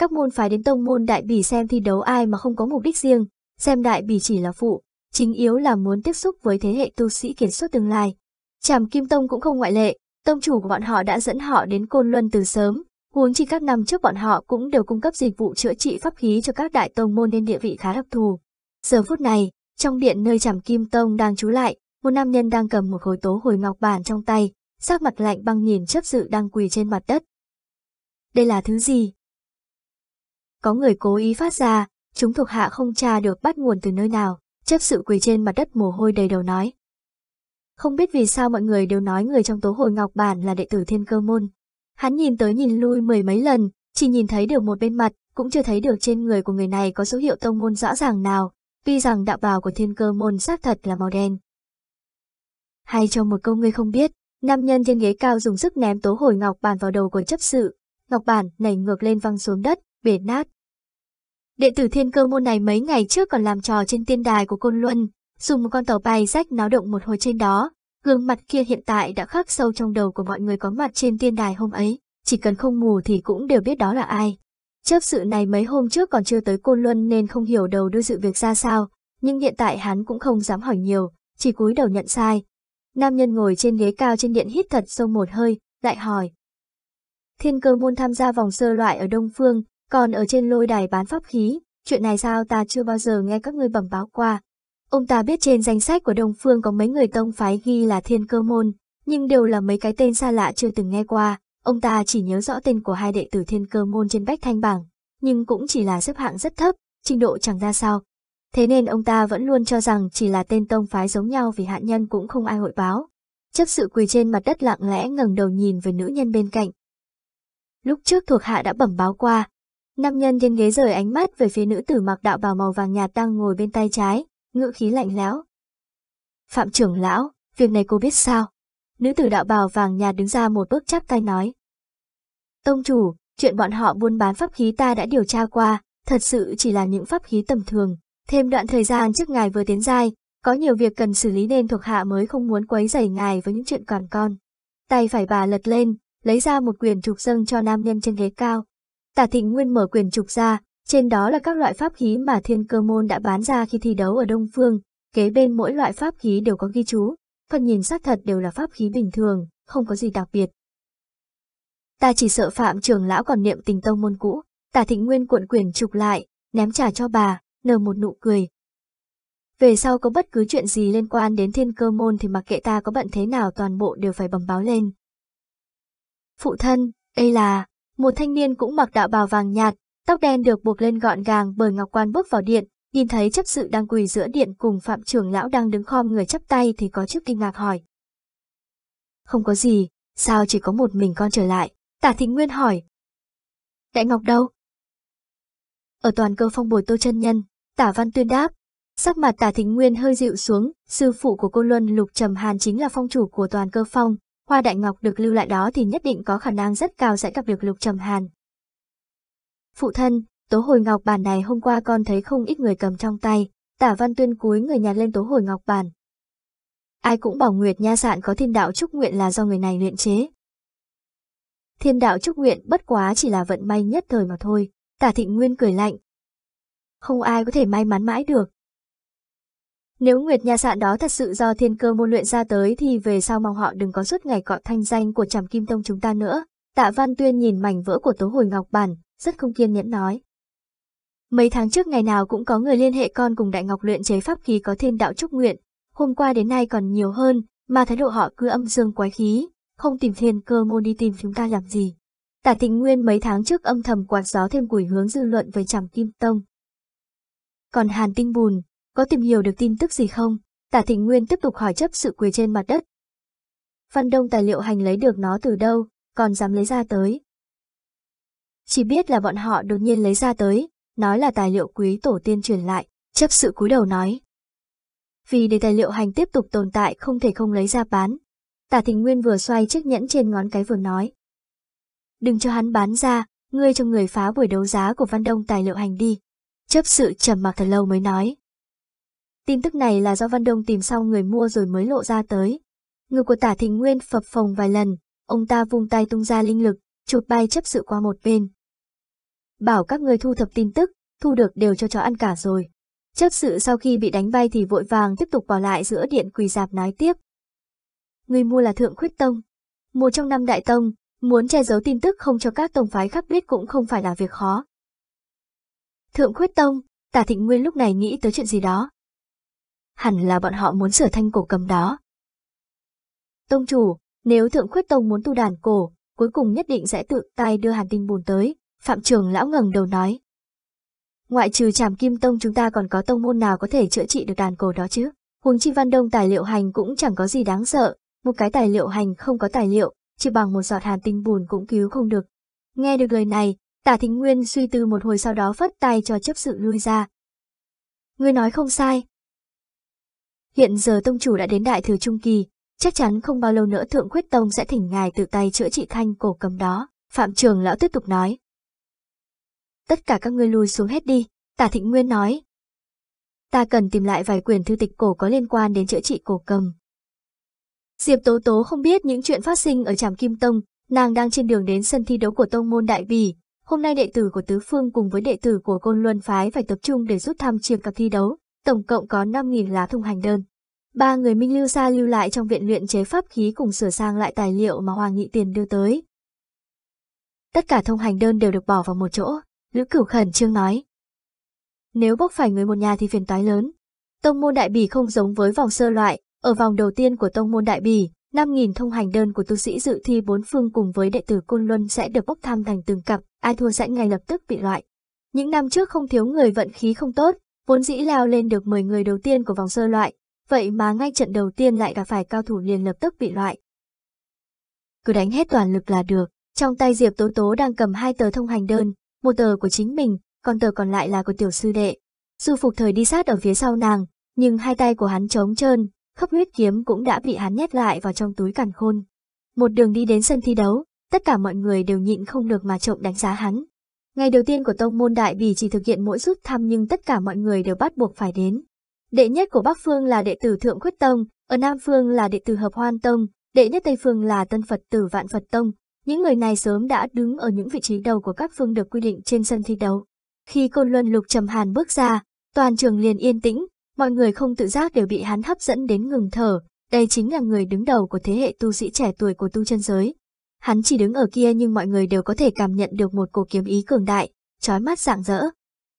Các môn phái đến tông môn đại bỉ xem thi đấu ai mà không có mục đích riêng, xem đại bỉ chỉ là phụ, chính yếu là muốn tiếp xúc với thế hệ tu sĩ kiến xuất tương lai. Trảm Kim Tông cũng không ngoại lệ, tông chủ của bọn họ đã dẫn họ đến Côn Luân từ sớm, huống chi các năm trước bọn họ cũng đều cung cấp dịch vụ chữa trị pháp khí cho các đại tông môn nên địa vị khá đặc thù. Giờ phút này, trong điện nơi Trảm Kim Tông đang trú lại, một nam nhân đang cầm một khối tố hồi ngọc bản trong tay, sắc mặt lạnh băng nhìn chấp sự đang quỳ trên mặt đất. Đây là thứ gì? có người cố ý phát ra, chúng thuộc hạ không tra được bắt nguồn từ nơi nào, chấp sự quỳ trên mặt đất mồ hôi đầy đầu nói. Không biết vì sao mọi người đều nói người trong tố hồi ngọc bản là đệ tử thiên cơ môn. Hắn nhìn tới nhìn lui mười mấy lần, chỉ nhìn thấy được một bên mặt, cũng chưa thấy được trên người của người này có dấu hiệu tông môn rõ ràng nào, tuy rằng đạo bào của thiên cơ môn xác thật là màu đen. Hay cho một câu ngươi không biết, nam nhân trên ghế cao dùng sức ném tố hồi ngọc bản vào đầu của chấp sự, ngọc bản nảy ngược lên văng xuống đất, bể nát. Đệ tử thiên cơ môn này mấy ngày trước còn làm trò trên tiên đài của Côn Luân, dùng một con tàu bay rách náo động một hồi trên đó, gương mặt kia hiện tại đã khắc sâu trong đầu của mọi người có mặt trên tiên đài hôm ấy, chỉ cần không mù thì cũng đều biết đó là ai. chớp sự này mấy hôm trước còn chưa tới Côn Luân nên không hiểu đầu đuôi dự việc ra sao, nhưng hiện tại hắn cũng không dám hỏi nhiều, chỉ cúi đầu nhận sai. Nam nhân ngồi trên ghế cao trên điện hít thật sâu một hơi, lại hỏi. Thiên cơ môn tham gia vòng sơ loại ở Đông Phương, còn ở trên lôi đài bán pháp khí, chuyện này sao ta chưa bao giờ nghe các ngươi bẩm báo qua. Ông ta biết trên danh sách của Đông Phương có mấy người tông phái ghi là thiên cơ môn, nhưng đều là mấy cái tên xa lạ chưa từng nghe qua. Ông ta chỉ nhớ rõ tên của hai đệ tử thiên cơ môn trên bách thanh bảng, nhưng cũng chỉ là xếp hạng rất thấp, trình độ chẳng ra sao. Thế nên ông ta vẫn luôn cho rằng chỉ là tên tông phái giống nhau vì hạn nhân cũng không ai hội báo. Chấp sự quỳ trên mặt đất lặng lẽ ngẩng đầu nhìn về nữ nhân bên cạnh. Lúc trước thuộc hạ đã bẩm báo qua, Nam nhân trên ghế rời ánh mắt về phía nữ tử mặc đạo bào màu vàng nhạt đang ngồi bên tay trái, ngữ khí lạnh lẽo. Phạm trưởng lão, việc này cô biết sao? Nữ tử đạo bào vàng nhạt đứng ra một bước chắp tay nói. Tông chủ, chuyện bọn họ buôn bán pháp khí ta đã điều tra qua, thật sự chỉ là những pháp khí tầm thường. Thêm đoạn thời gian trước ngài vừa tiến giai, có nhiều việc cần xử lý nên thuộc hạ mới không muốn quấy rầy ngài với những chuyện còn con. Tay phải bà lật lên, lấy ra một quyển trục dâng cho nam nhân trên ghế cao. Tả Thịnh Nguyên mở quyền trục ra, trên đó là các loại pháp khí mà Thiên Cơ Môn đã bán ra khi thi đấu ở Đông Phương, kế bên mỗi loại pháp khí đều có ghi chú, phần nhìn xác thật đều là pháp khí bình thường, không có gì đặc biệt. Ta chỉ sợ Phạm Trường lão còn niệm tình tông môn cũ, Tả Thịnh Nguyên cuộn quyền trục lại, ném trả cho bà, nở một nụ cười. Về sau có bất cứ chuyện gì liên quan đến Thiên Cơ Môn thì mặc kệ ta có bận thế nào toàn bộ đều phải bẩm báo lên. Phụ thân, đây là một thanh niên cũng mặc đạo bào vàng nhạt, tóc đen được buộc lên gọn gàng bởi Ngọc Quan bước vào điện, nhìn thấy chấp sự đang quỳ giữa điện cùng Phạm trưởng lão đang đứng khom người chấp tay thì có chút kinh ngạc hỏi. Không có gì, sao chỉ có một mình con trở lại? Tả Thính Nguyên hỏi. Đại Ngọc đâu? Ở toàn cơ phong bồi tô chân nhân, Tả Văn Tuyên đáp. Sắc mặt Tả Thính Nguyên hơi dịu xuống, sư phụ của cô Luân Lục Trầm Hàn chính là phong chủ của toàn cơ phong, Hoa Đại Ngọc được lưu lại đó thì nhất định có khả năng rất cao sẽ gặp được Lục Trầm Hàn. Phụ thân, tố hồi ngọc bàn này hôm qua con thấy không ít người cầm trong tay, tả văn tuyên cúi người nhặt lên tố hồi ngọc bàn. Ai cũng bảo Nguyệt Nha Sạn có thiên đạo trúc nguyện là do người này luyện chế. Thiên đạo trúc nguyện bất quá chỉ là vận may nhất thời mà thôi, tả thịnh nguyên cười lạnh. Không ai có thể may mắn mãi được, nếu Nguyệt nhà Sạn đó thật sự do thiên cơ môn luyện ra tới thì về sau mong họ đừng có suốt ngày cọ thanh danh của Trầm Kim Tông chúng ta nữa. Tạ Văn Tuyên nhìn mảnh vỡ của Tố Hồi Ngọc Bản, rất không kiên nhẫn nói. Mấy tháng trước ngày nào cũng có người liên hệ con cùng Đại Ngọc luyện chế pháp khí có thiên đạo trúc nguyện, hôm qua đến nay còn nhiều hơn, mà thái độ họ cứ âm dương quái khí, không tìm thiên cơ môn đi tìm chúng ta làm gì. tạ thịnh Nguyên mấy tháng trước âm thầm quạt gió thêm củi hướng dư luận với Trầm Kim Tông. Còn Hàn Tinh Bùn, có tìm hiểu được tin tức gì không? Tả Thịnh Nguyên tiếp tục hỏi chấp sự quỳ trên mặt đất. Văn Đông tài liệu hành lấy được nó từ đâu, còn dám lấy ra tới. Chỉ biết là bọn họ đột nhiên lấy ra tới, nói là tài liệu quý tổ tiên truyền lại, chấp sự cúi đầu nói. Vì để tài liệu hành tiếp tục tồn tại không thể không lấy ra bán. Tả Thịnh Nguyên vừa xoay chiếc nhẫn trên ngón cái vừa nói. Đừng cho hắn bán ra, ngươi cho người phá buổi đấu giá của Văn Đông tài liệu hành đi. Chấp sự trầm mặc thật lâu mới nói. Tin tức này là do Văn Đông tìm sau người mua rồi mới lộ ra tới. Ngực của tả thịnh nguyên phập phồng vài lần, ông ta vung tay tung ra linh lực, chụp bay chấp sự qua một bên. Bảo các người thu thập tin tức, thu được đều cho chó ăn cả rồi. Chấp sự sau khi bị đánh bay thì vội vàng tiếp tục bỏ lại giữa điện quỳ dạp nói tiếp. Người mua là Thượng Khuyết Tông, một trong năm đại tông, muốn che giấu tin tức không cho các tông phái khác biết cũng không phải là việc khó. Thượng Khuyết Tông, Tả Thịnh Nguyên lúc này nghĩ tới chuyện gì đó, hẳn là bọn họ muốn sửa thanh cổ cầm đó. Tông chủ, nếu Thượng Khuyết Tông muốn tu đàn cổ, cuối cùng nhất định sẽ tự tay đưa hàn tinh bùn tới, Phạm Trường Lão ngẩng đầu nói. Ngoại trừ tràm kim tông chúng ta còn có tông môn nào có thể chữa trị được đàn cổ đó chứ? Huống chi văn đông tài liệu hành cũng chẳng có gì đáng sợ, một cái tài liệu hành không có tài liệu, chỉ bằng một giọt hàn tinh bùn cũng cứu không được. Nghe được lời này, tả thính nguyên suy tư một hồi sau đó phất tay cho chấp sự lui ra. Ngươi nói không sai, Hiện giờ tông chủ đã đến đại thừa trung kỳ, chắc chắn không bao lâu nữa thượng khuyết tông sẽ thỉnh ngài tự tay chữa trị thanh cổ cầm đó, Phạm Trường lão tiếp tục nói. Tất cả các ngươi lui xuống hết đi, Tả Thịnh Nguyên nói. Ta cần tìm lại vài quyển thư tịch cổ có liên quan đến chữa trị cổ cầm. Diệp Tố Tố không biết những chuyện phát sinh ở Tràm Kim Tông, nàng đang trên đường đến sân thi đấu của Tông môn Đại Bỉ, hôm nay đệ tử của Tứ Phương cùng với đệ tử của Côn Luân phái phải tập trung để rút thăm chia cặp thi đấu, tổng cộng có 5.000 lá thông hành đơn. Ba người Minh Lưu Sa lưu lại trong viện luyện chế pháp khí cùng sửa sang lại tài liệu mà Hoàng Nghị Tiền đưa tới. Tất cả thông hành đơn đều được bỏ vào một chỗ, Lữ Cửu Khẩn Trương nói. Nếu bốc phải người một nhà thì phiền toái lớn. Tông môn đại bỉ không giống với vòng sơ loại, ở vòng đầu tiên của tông môn đại bỉ, 5.000 thông hành đơn của tu sĩ dự thi bốn phương cùng với đệ tử Côn Luân sẽ được bốc thăm thành từng cặp, ai thua sẽ ngay lập tức bị loại. Những năm trước không thiếu người vận khí không tốt, vốn dĩ leo lên được 10 người đầu tiên của vòng sơ loại, vậy mà ngay trận đầu tiên lại gặp phải cao thủ liền lập tức bị loại. Cứ đánh hết toàn lực là được, trong tay Diệp Tố Tố đang cầm hai tờ thông hành đơn, một tờ của chính mình, còn tờ còn lại là của tiểu sư đệ. Dù phục thời đi sát ở phía sau nàng, nhưng hai tay của hắn trống trơn, khắp huyết kiếm cũng đã bị hắn nhét lại vào trong túi càn khôn. Một đường đi đến sân thi đấu, tất cả mọi người đều nhịn không được mà trộm đánh giá hắn. Ngày đầu tiên của tông môn đại bỉ chỉ thực hiện mỗi rút thăm nhưng tất cả mọi người đều bắt buộc phải đến. Đệ nhất của Bắc Phương là đệ tử Thượng Khuyết Tông, ở Nam Phương là đệ tử Hợp Hoan Tông, đệ nhất Tây Phương là Tân Phật tử Vạn Phật Tông. Những người này sớm đã đứng ở những vị trí đầu của các phương được quy định trên sân thi đấu. Khi Côn Luân Lục Trầm Hàn bước ra, toàn trường liền yên tĩnh, mọi người không tự giác đều bị hắn hấp dẫn đến ngừng thở. Đây chính là người đứng đầu của thế hệ tu sĩ trẻ tuổi của tu chân giới. Hắn chỉ đứng ở kia nhưng mọi người đều có thể cảm nhận được một cổ kiếm ý cường đại, trói mắt rạng rỡ.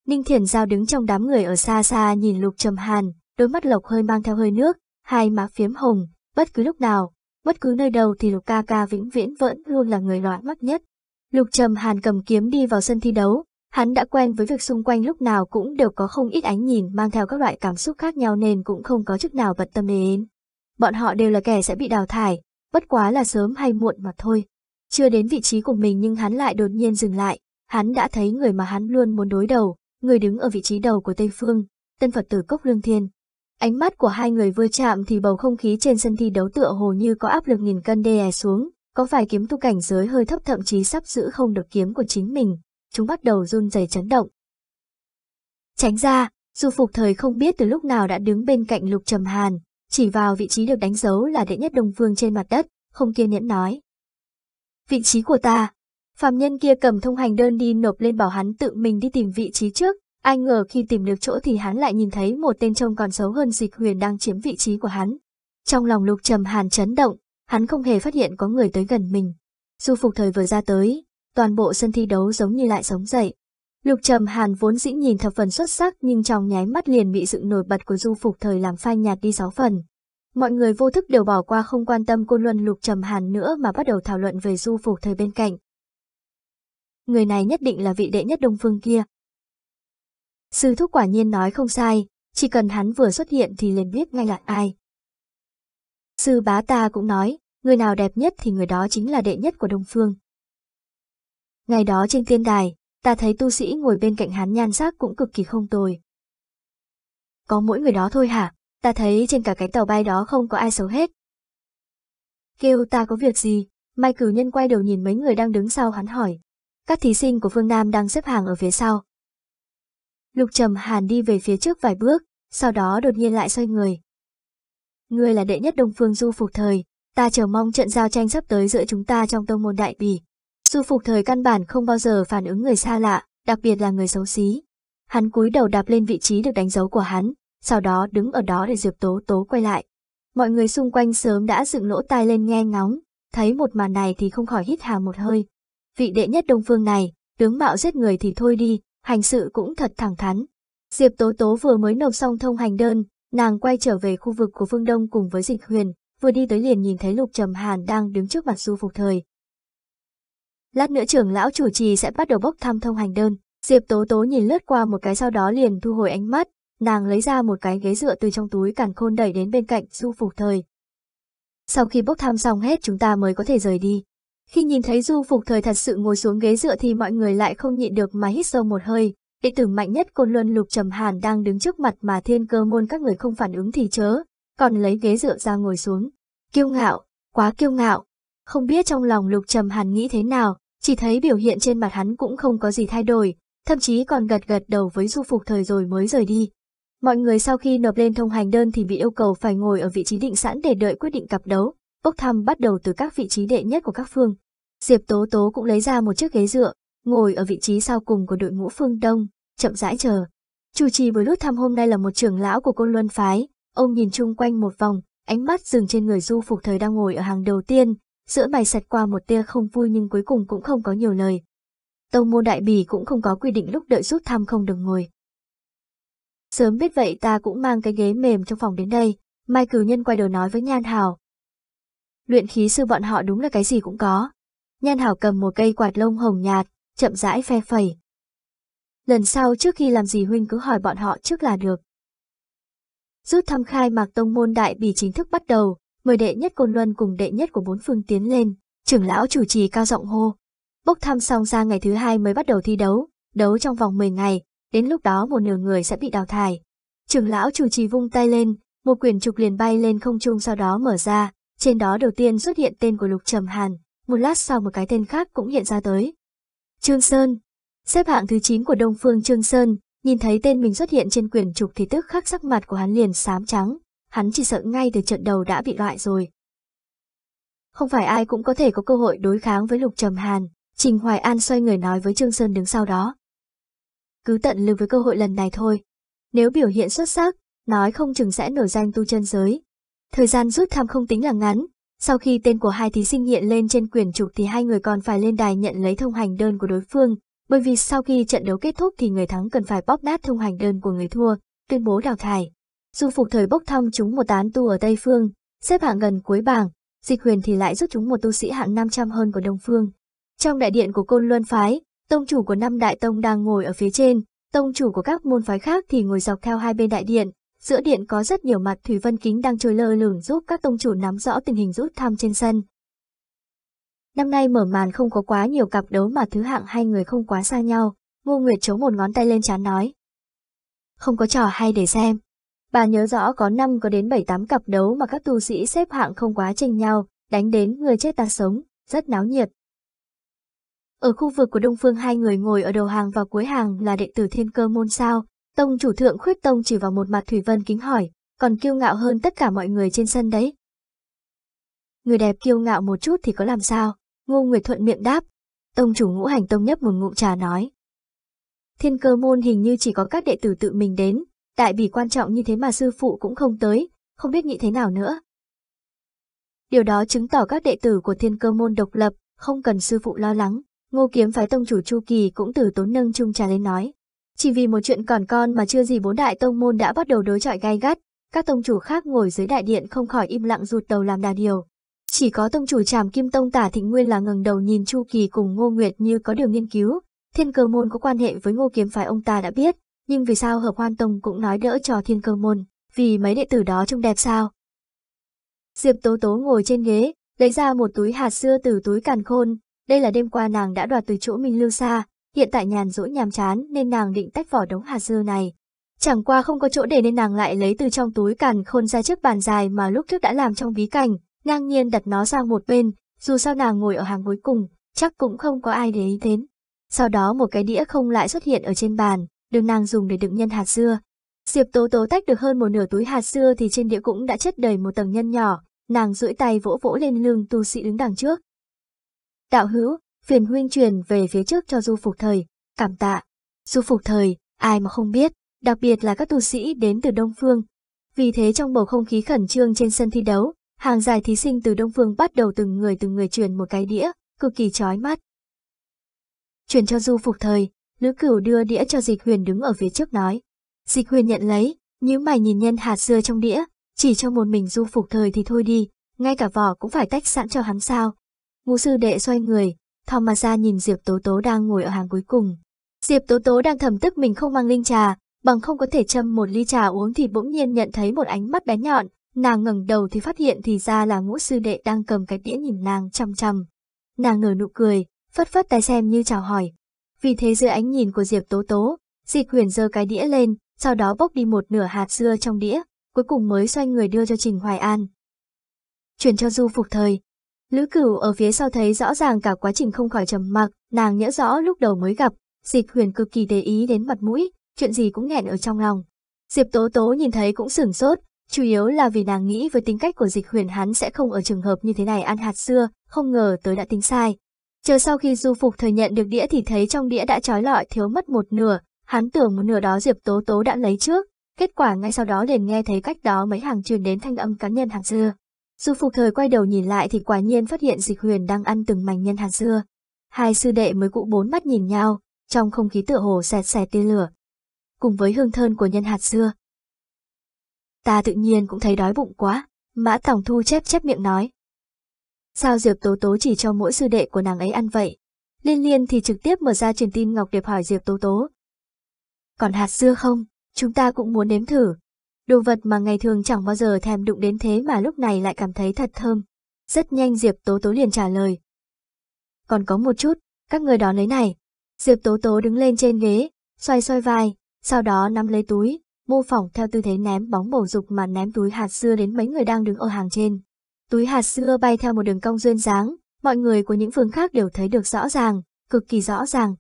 Ninh Thiền Giao đứng trong đám người ở xa xa nhìn Lục Trầm Hàn, đôi mắt lộc hơi mang theo hơi nước, hai má phiếm hồng, bất cứ lúc nào, bất cứ nơi đâu thì Lục ca ca vĩnh viễn vẫn luôn là người loạn mắt nhất. Lục Trầm Hàn cầm kiếm đi vào sân thi đấu, hắn đã quen với việc xung quanh lúc nào cũng đều có không ít ánh nhìn mang theo các loại cảm xúc khác nhau nên cũng không có chức nào bận tâm đến. Bọn họ đều là kẻ sẽ bị đào thải, bất quá là sớm hay muộn mà thôi. Chưa đến vị trí của mình nhưng hắn lại đột nhiên dừng lại, hắn đã thấy người mà hắn luôn muốn đối đầu, người đứng ở vị trí đầu của Tây Phương, tân Phật tử Cốc Lương Thiên. Ánh mắt của hai người vừa chạm thì bầu không khí trên sân thi đấu tựa hồ như có áp lực nghìn cân đè xuống, có vài kiếm tu cảnh giới hơi thấp thậm chí sắp giữ không được kiếm của chính mình, chúng bắt đầu run rẩy chấn động. Tránh ra, dù phục thời không biết từ lúc nào đã đứng bên cạnh Lục Trầm Hàn, chỉ vào vị trí được đánh dấu là đệ nhất đồng Phương trên mặt đất, không kiên nhẫn nói. Vị trí của ta, phạm nhân kia cầm thông hành đơn đi nộp lên bảo hắn tự mình đi tìm vị trí trước, ai ngờ khi tìm được chỗ thì hắn lại nhìn thấy một tên trông còn xấu hơn dịch huyền đang chiếm vị trí của hắn. Trong lòng lục trầm hàn chấn động, hắn không hề phát hiện có người tới gần mình. Du phục thời vừa ra tới, toàn bộ sân thi đấu giống như lại sống dậy. Lục Trầm Hàn vốn dĩ nhìn thập phần xuất sắc nhưng trong nháy mắt liền bị sự nổi bật của du phục thời làm phai nhạt đi sáu phần. Mọi người vô thức đều bỏ qua không quan tâm cô luân Lục Trầm Hàn nữa mà bắt đầu thảo luận về du phục thời bên cạnh. Người này nhất định là vị đệ nhất đông phương kia. Sư thúc quả nhiên nói không sai, chỉ cần hắn vừa xuất hiện thì liền biết ngay là ai. Sư bá ta cũng nói, người nào đẹp nhất thì người đó chính là đệ nhất của Đông Phương. Ngày đó trên tiên đài, ta thấy tu sĩ ngồi bên cạnh hắn nhan sắc cũng cực kỳ không tồi. Có mỗi người đó thôi hả? Ta thấy trên cả cái tàu bay đó không có ai xấu hết. Kêu ta có việc gì? Mai cử nhân quay đầu nhìn mấy người đang đứng sau hắn hỏi. Các thí sinh của phương Nam đang xếp hàng ở phía sau. Lục trầm hàn đi về phía trước vài bước, sau đó đột nhiên lại xoay người. người là đệ nhất đông phương du phục thời, ta chờ mong trận giao tranh sắp tới giữa chúng ta trong tông môn đại bỉ. Du phục thời căn bản không bao giờ phản ứng người xa lạ, đặc biệt là người xấu xí. Hắn cúi đầu đạp lên vị trí được đánh dấu của hắn, sau đó đứng ở đó để Diệp Tố Tố quay lại. Mọi người xung quanh sớm đã dựng lỗ tai lên nghe ngóng, thấy một màn này thì không khỏi hít hà một hơi. Vị đệ nhất đông phương này, tướng mạo giết người thì thôi đi, hành sự cũng thật thẳng thắn. Diệp Tố Tố vừa mới nộp xong thông hành đơn, nàng quay trở về khu vực của phương Đông cùng với Dịch Huyền, vừa đi tới liền nhìn thấy Lục Trầm Hàn đang đứng trước mặt Du Phục Thời, Lát nữa trưởng lão chủ trì sẽ bắt đầu bốc thăm thông hành đơn. Diệp Tố Tố nhìn lướt qua một cái sau đó liền thu hồi ánh mắt, nàng lấy ra một cái ghế dựa từ trong túi cản khôn đẩy đến bên cạnh Du Phục Thời. Sau khi bốc thăm xong hết chúng ta mới có thể rời đi. Khi nhìn thấy Du Phục Thời thật sự ngồi xuống ghế dựa thì mọi người lại không nhịn được mà hít sâu một hơi. Đệ tử mạnh nhất Côn Luân Lục Trầm Hàn đang đứng trước mặt mà thiên cơ môn các người không phản ứng thì chớ, còn lấy ghế dựa ra ngồi xuống. Kiêu ngạo, quá kiêu ngạo. Không biết trong lòng Lục Trầm Hàn nghĩ thế nào, chỉ thấy biểu hiện trên mặt hắn cũng không có gì thay đổi, thậm chí còn gật gật đầu với du phục thời rồi mới rời đi. Mọi người sau khi nộp lên thông hành đơn thì bị yêu cầu phải ngồi ở vị trí định sẵn để đợi quyết định cặp đấu, bốc thăm bắt đầu từ các vị trí đệ nhất của các phương. Diệp Tố Tố cũng lấy ra một chiếc ghế dựa, ngồi ở vị trí sau cùng của đội ngũ phương Đông, chậm rãi chờ. Chủ trì buổi lút thăm hôm nay là một trưởng lão của côn luân phái, ông nhìn chung quanh một vòng, ánh mắt dừng trên người du phục thời đang ngồi ở hàng đầu tiên, giữa mày sạch qua một tia không vui nhưng cuối cùng cũng không có nhiều lời. Tông môn đại bì cũng không có quy định lúc đợi rút thăm không được ngồi. Sớm biết vậy ta cũng mang cái ghế mềm trong phòng đến đây, Mai Cửu Nhân quay đầu nói với Nhan Hảo. Luyện khí sư bọn họ đúng là cái gì cũng có. Nhan Hảo cầm một cây quạt lông hồng nhạt, chậm rãi phe phẩy. Lần sau trước khi làm gì huynh cứ hỏi bọn họ trước là được. Rút thăm khai mạc tông môn đại bì chính thức bắt đầu, mời đệ nhất Côn Luân cùng đệ nhất của bốn phương tiến lên, trưởng lão chủ trì cao giọng hô. Bốc thăm xong ra ngày thứ hai mới bắt đầu thi đấu, đấu trong vòng 10 ngày, đến lúc đó một nửa người sẽ bị đào thải. Trưởng lão chủ trì vung tay lên, một quyển trục liền bay lên không trung sau đó mở ra, trên đó đầu tiên xuất hiện tên của Lục Trầm Hàn, một lát sau một cái tên khác cũng hiện ra tới. Trương Sơn, xếp hạng thứ 9 của Đông Phương Trương Sơn, nhìn thấy tên mình xuất hiện trên quyển trục thì tức khắc sắc mặt của hắn liền xám trắng, hắn chỉ sợ ngay từ trận đầu đã bị loại rồi. Không phải ai cũng có thể có cơ hội đối kháng với Lục Trầm Hàn, Trình Hoài An xoay người nói với Trương Sơn đứng sau đó. Cứ tận lực với cơ hội lần này thôi. Nếu biểu hiện xuất sắc, nói không chừng sẽ nổi danh tu chân giới. Thời gian rút thăm không tính là ngắn, sau khi tên của hai thí sinh hiện lên trên quyển trục thì hai người còn phải lên đài nhận lấy thông hành đơn của đối phương, bởi vì sau khi trận đấu kết thúc thì người thắng cần phải bóp nát thông hành đơn của người thua, tuyên bố đào thải. Du Phục Thời bốc thăm chúng một tán tu ở Tây Phương, xếp hạng gần cuối bảng, Dịch Huyền thì lại rút chúng một tu sĩ hạng 500 hơn của Đông Phương. Trong đại điện của Côn Luân Phái, tông chủ của năm đại tông đang ngồi ở phía trên, tông chủ của các môn phái khác thì ngồi dọc theo hai bên đại điện. Giữa điện có rất nhiều mặt thủy vân kính đang trôi lơ lửng giúp các tông chủ nắm rõ tình hình rút thăm trên sân. Năm nay mở màn không có quá nhiều cặp đấu mà thứ hạng hai người không quá xa nhau, Ngô Nguyệt chống một ngón tay lên chán nói. Không có trò hay để xem. Bà nhớ rõ có năm có đến 7-8 cặp đấu mà các tu sĩ xếp hạng không quá tranh nhau, đánh đến người chết ta sống, rất náo nhiệt. Ở khu vực của Đông Phương hai người ngồi ở đầu hàng và cuối hàng là đệ tử thiên cơ môn sao, tông chủ thượng khuyết tông chỉ vào một mặt Thủy Vân kính hỏi, còn kiêu ngạo hơn tất cả mọi người trên sân đấy. Người đẹp kiêu ngạo một chút thì có làm sao, ngô Nguyệt thuận miệng đáp, tông chủ ngũ hành tông nhấp một ngụm trà nói. Thiên cơ môn hình như chỉ có các đệ tử tự mình đến, đại bỉ quan trọng như thế mà sư phụ cũng không tới, không biết nghĩ thế nào nữa. Điều đó chứng tỏ các đệ tử của thiên cơ môn độc lập, không cần sư phụ lo lắng, ngô kiếm phái tông chủ Chu Kỳ cũng từ tốn nâng chung trà lên nói. Chỉ vì một chuyện còn con mà chưa gì bốn đại tông môn đã bắt đầu đối chọi gai gắt, các tông chủ khác ngồi dưới đại điện không khỏi im lặng rụt đầu làm đà điều. Chỉ có tông chủ tràm kim tông tả thịnh nguyên là ngừng đầu nhìn Chu Kỳ cùng Ngô Nguyệt như có điều nghiên cứu, thiên cơ môn có quan hệ với ngô kiếm phái ông ta đã biết, nhưng vì sao Hợp Hoan Tông cũng nói đỡ cho thiên cơ môn, vì mấy đệ tử đó trông đẹp sao? Diệp Tố Tố ngồi trên ghế, lấy ra một túi hạt xưa từ túi càn khôn, đây là đêm qua nàng đã đoạt từ chỗ Minh Lưu xa hiện tại nhàn rỗi nhàm chán nên nàng định tách vỏ đống hạt xưa này. Chẳng qua không có chỗ để nên nàng lại lấy từ trong túi càn khôn ra trước bàn dài mà lúc trước đã làm trong bí cảnh, ngang nhiên đặt nó sang một bên, dù sao nàng ngồi ở hàng cuối cùng, chắc cũng không có ai để ý đến. Sau đó một cái đĩa không lại xuất hiện ở trên bàn, được nàng dùng để đựng nhân hạt dưa. Diệp Tố Tố tách được hơn một nửa túi hạt dưa thì trên đĩa cũng đã chất đầy một tầng nhân nhỏ, nàng duỗi tay vỗ vỗ lên lưng tu sĩ đứng đằng trước. Đạo hữu, phiền huynh truyền về phía trước cho du phục thời, cảm tạ. Du phục thời, ai mà không biết, đặc biệt là các tu sĩ đến từ Đông Phương. Vì thế trong bầu không khí khẩn trương trên sân thi đấu, hàng dài thí sinh từ Đông Phương bắt đầu từng người từng người truyền một cái đĩa, cực kỳ chói mắt. Truyền cho du phục thời, Lữ cửu đưa đĩa cho dịch huyền đứng ở phía trước nói. Dịch huyền nhận lấy, nhíu mày nhìn nhân hạt dưa trong đĩa, chỉ cho một mình du phục thời thì thôi đi, ngay cả vỏ cũng phải tách sẵn cho hắn sao. Ngũ sư đệ xoay người, thò mà ra nhìn Diệp Tố Tố đang ngồi ở hàng cuối cùng. Diệp Tố Tố đang thầm tức mình không mang linh trà, bằng không có thể châm một ly trà uống thì bỗng nhiên nhận thấy một ánh mắt bé nhọn, nàng ngẩng đầu thì phát hiện thì ra là ngũ sư đệ đang cầm cái đĩa nhìn nàng chăm chăm. Nàng nở nụ cười, phất phất tay xem như chào hỏi, vì thế dưới ánh nhìn của Diệp Tố Tố, Diệp Huyền giơ cái đĩa lên, sau đó bốc đi một nửa hạt dưa trong đĩa, cuối cùng mới xoay người đưa cho Trình Hoài An. Chuyển cho Du phục thời. Lữ Cửu ở phía sau thấy rõ ràng cả quá trình không khỏi trầm mặc, nàng nhớ rõ lúc đầu mới gặp, Diệp Huyền cực kỳ để ý đến mặt mũi, chuyện gì cũng nghẹn ở trong lòng. Diệp Tố Tố nhìn thấy cũng sửng sốt, chủ yếu là vì nàng nghĩ với tính cách của Diệp Huyền hắn sẽ không ở trường hợp như thế này ăn hạt dưa, không ngờ tới đã tính sai, Chờ sau khi du phục thừa nhận được đĩa thì thấy trong đĩa đã trói lọi thiếu mất một nửa, hắn tưởng một nửa đó Diệp Tố Tố đã lấy trước, kết quả ngay sau đó liền nghe thấy cách đó mấy hàng truyền đến thanh âm cắn nhân hàng dưa. Du phục thời quay đầu nhìn lại thì quả nhiên phát hiện dịch huyền đang ăn từng mảnh nhân hàng dưa. Hai sư đệ mới cụ bốn mắt nhìn nhau, trong không khí tựa hồ xẹt xẹt tia lửa, cùng với hương thơm của nhân hạt dưa. Ta tự nhiên cũng thấy đói bụng quá, mã tổng thu chép chép miệng nói. Sao Diệp Tố Tố chỉ cho mỗi sư đệ của nàng ấy ăn vậy? Liên liên thì trực tiếp mở ra truyền tin Ngọc Điệp hỏi Diệp Tố Tố. Còn hạt dưa không? Chúng ta cũng muốn nếm thử. Đồ vật mà ngày thường chẳng bao giờ thèm đụng đến thế mà lúc này lại cảm thấy thật thơm. Rất nhanh Diệp Tố Tố liền trả lời. Còn có một chút, các người đón lấy này. Diệp Tố Tố đứng lên trên ghế, xoay xoay vai, sau đó nắm lấy túi, mô phỏng theo tư thế ném bóng bổ dục mà ném túi hạt dưa đến mấy người đang đứng ở hàng trên. Túi hạt sữa bay theo một đường cong duyên dáng, mọi người của những phương khác đều thấy được rõ ràng, cực kỳ rõ ràng.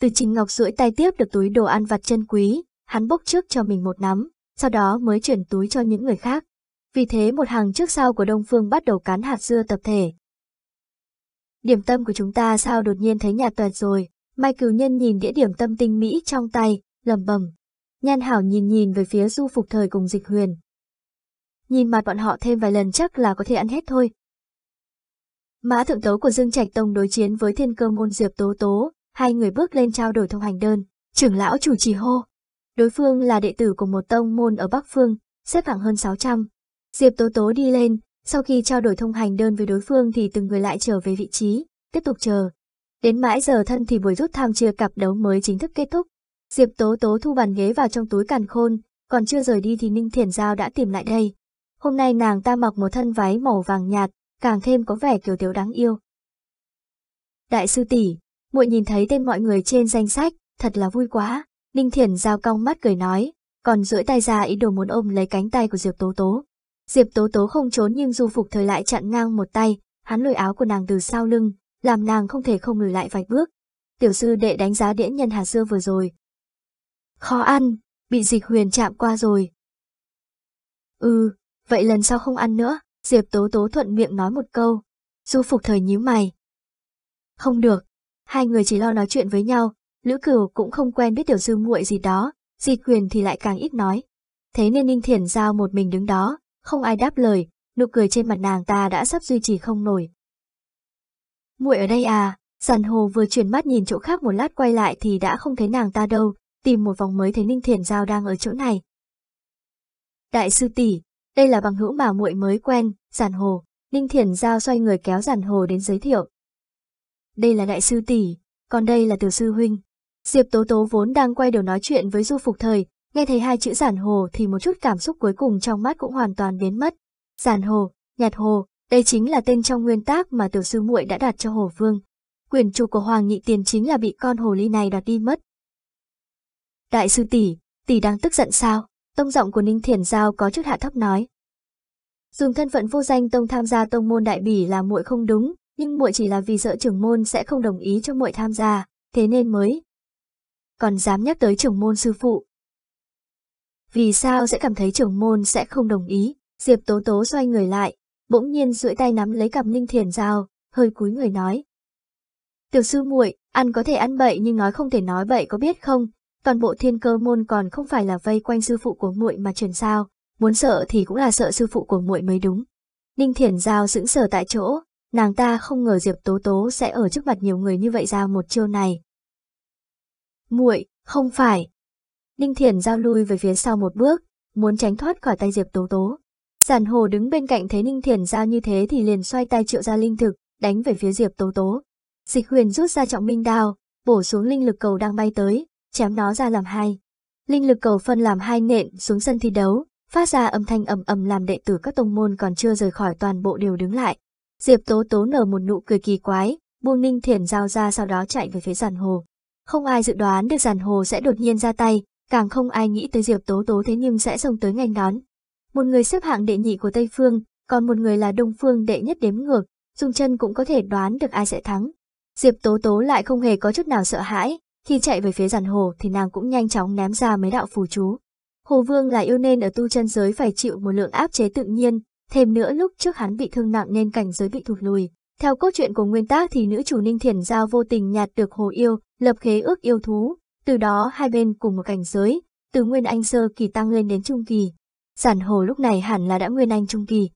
Từ Trình Ngọc duỗi tay tiếp được túi đồ ăn vặt chân quý, hắn bốc trước cho mình một nắm, sau đó mới chuyển túi cho những người khác. Vì thế một hàng trước sau của Đông Phương bắt đầu cán hạt dưa tập thể. Điểm tâm của chúng ta sao đột nhiên thấy nhạt toẹt rồi, Mai Cửu Nhân nhìn đĩa điểm tâm tinh mỹ trong tay, lầm bầm. Nhan Hảo nhìn nhìn về phía du phục thời cùng dịch huyền, nhìn mặt bọn họ thêm vài lần chắc là có thể ăn hết thôi. Mã thượng tấu của Dương Trạch Tông đối chiến với thiên cơ môn Diệp Tố Tố, hai người bước lên trao đổi thông hành đơn, trưởng lão chủ trì hô. Đối phương là đệ tử của một tông môn ở Bắc Phương, xếp hạng hơn 600. Diệp Tố Tố đi lên, sau khi trao đổi thông hành đơn với đối phương thì từng người lại trở về vị trí, tiếp tục chờ. Đến mãi giờ thân thì buổi rút tham chia cặp đấu mới chính thức kết thúc. Diệp Tố Tố thu bàn ghế vào trong túi càn khôn, còn chưa rời đi thì Ninh Thiển Giao đã tìm lại đây. Hôm nay nàng ta mặc một thân váy màu vàng nhạt, càng thêm có vẻ kiều tiểu đáng yêu. Đại sư tỷ, muội nhìn thấy tên mọi người trên danh sách, thật là vui quá. Ninh Thiển giao cong mắt cười nói, còn rưỡi tay ra ý đồ muốn ôm lấy cánh tay của Diệp Tố Tố. Diệp Tố Tố không trốn nhưng Du Phục Thời lại chặn ngang một tay, hắn lôi áo của nàng từ sau lưng, làm nàng không thể không lùi lại vài bước. Tiểu sư đệ đánh giá đĩa nhân hà dưa vừa rồi. Khó ăn, bị dịch huyền chạm qua rồi. Ừ, Vậy lần sau không ăn nữa, Diệp Tố Tố thuận miệng nói một câu. Du Phục Thời nhíu mày. Không được, hai người chỉ lo nói chuyện với nhau, Lữ Cửu cũng không quen biết tiểu sư muội gì đó, Di Quyền thì lại càng ít nói. Thế nên Ninh Thiển Giao một mình đứng đó, không ai đáp lời, nụ cười trên mặt nàng ta đã sắp duy trì không nổi. Muội ở đây à, Giàn hồ vừa chuyển mắt nhìn chỗ khác một lát quay lại thì đã không thấy nàng ta đâu, tìm một vòng mới thấy Ninh Thiền Giao đang ở chỗ này. Đại sư tỷ, đây là bằng hữu mà muội mới quen, giản hồ. Ninh Thiển Giao xoay người kéo giản hồ đến giới thiệu. Đây là đại sư tỷ, còn đây là tiểu sư huynh. Diệp Tố Tố vốn đang quay đầu nói chuyện với Du Phục Thời, nghe thấy hai chữ giản hồ thì một chút cảm xúc cuối cùng trong mắt cũng hoàn toàn biến mất. Giản hồ, nhạt hồ, đây chính là tên trong nguyên tác mà tiểu sư muội đã đặt cho hồ vương. Quyền chủ của Hoàng nhị Tiền chính là bị con hồ ly này đoạt đi mất. Đại sư tỷ, tỷ đang tức giận sao? Tông giọng của Ninh Thiền Giao có chút hạ thấp nói. Dùng thân phận vô danh tông tham gia tông môn đại bỉ là muội không đúng, nhưng muội chỉ là vì sợ trưởng môn sẽ không đồng ý cho muội tham gia, thế nên mới. Còn dám nhắc tới trưởng môn sư phụ. Vì sao sẽ cảm thấy trưởng môn sẽ không đồng ý? Diệp Tố Tố xoay người lại, bỗng nhiên duỗi tay nắm lấy cặp Ninh Thiền Giao, hơi cúi người nói. Tiểu sư muội, ăn có thể ăn bậy nhưng nói không thể nói bậy có biết không, toàn bộ thiên cơ môn còn không phải là vây quanh sư phụ của muội mà trần sao, muốn sợ thì cũng là sợ sư phụ của muội mới đúng. Ninh Thiển Giao sững sờ tại chỗ, nàng ta không ngờ Diệp Tố Tố sẽ ở trước mặt nhiều người như vậy ra một chiêu này. Muội, không phải. Ninh Thiển Giao lui về phía sau một bước, muốn tránh thoát khỏi tay Diệp Tố Tố. Giản Hồ đứng bên cạnh thấy Ninh Thiển Giao như thế thì liền xoay tay triệu ra linh thực, đánh về phía Diệp Tố Tố. Dịch huyền rút ra trọng minh đao, bổ xuống linh lực cầu đang bay tới, chém nó ra làm hai. Linh lực cầu phân làm hai nện xuống sân thi đấu, phát ra âm thanh ầm ầm làm đệ tử các tông môn còn chưa rời khỏi toàn bộ đều đứng lại. Diệp Tố Tố nở một nụ cười kỳ quái, buông Ninh thiển giao ra sau đó chạy về phía giàn hồ. Không ai dự đoán được giàn hồ sẽ đột nhiên ra tay, càng không ai nghĩ tới Diệp Tố Tố thế nhưng sẽ xông tới ngành đón. Một người xếp hạng đệ nhị của Tây Phương, còn một người là Đông Phương đệ nhất đếm ngược, dùng chân cũng có thể đoán được ai sẽ thắng. Diệp Tố Tố lại không hề có chút nào sợ hãi, khi chạy về phía giản hồ thì nàng cũng nhanh chóng ném ra mấy đạo phù chú. Hồ Vương là yêu nên ở tu chân giới phải chịu một lượng áp chế tự nhiên, thêm nữa lúc trước hắn bị thương nặng nên cảnh giới bị thụt lùi. Theo cốt truyện của nguyên tác thì nữ chủ Ninh Thiền Giao vô tình nhạt được hồ yêu, lập khế ước yêu thú, từ đó hai bên cùng một cảnh giới, từ nguyên anh sơ kỳ tăng lên đến trung kỳ. Giản hồ lúc này hẳn là đã nguyên anh trung kỳ.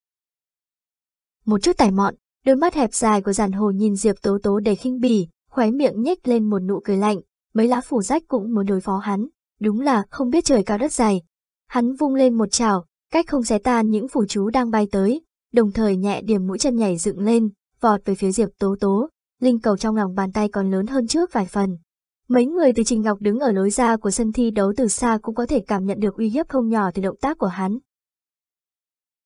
Một chút tài mọn, đôi mắt hẹp dài của giản hồ nhìn Diệp Tố Tố đầy khinh bỉ, khóe miệng nhếch lên một nụ cười lạnh, mấy lá phủ rách cũng muốn đối phó hắn, đúng là không biết trời cao đất dày. Hắn vung lên một chảo, cách không xé tan những phủ chú đang bay tới, đồng thời nhẹ điểm mũi chân nhảy dựng lên, vọt về phía Diệp Tố Tố, linh cầu trong lòng bàn tay còn lớn hơn trước vài phần. Mấy người từ Trình Ngọc đứng ở lối ra của sân thi đấu từ xa cũng có thể cảm nhận được uy hiếp không nhỏ từ động tác của hắn.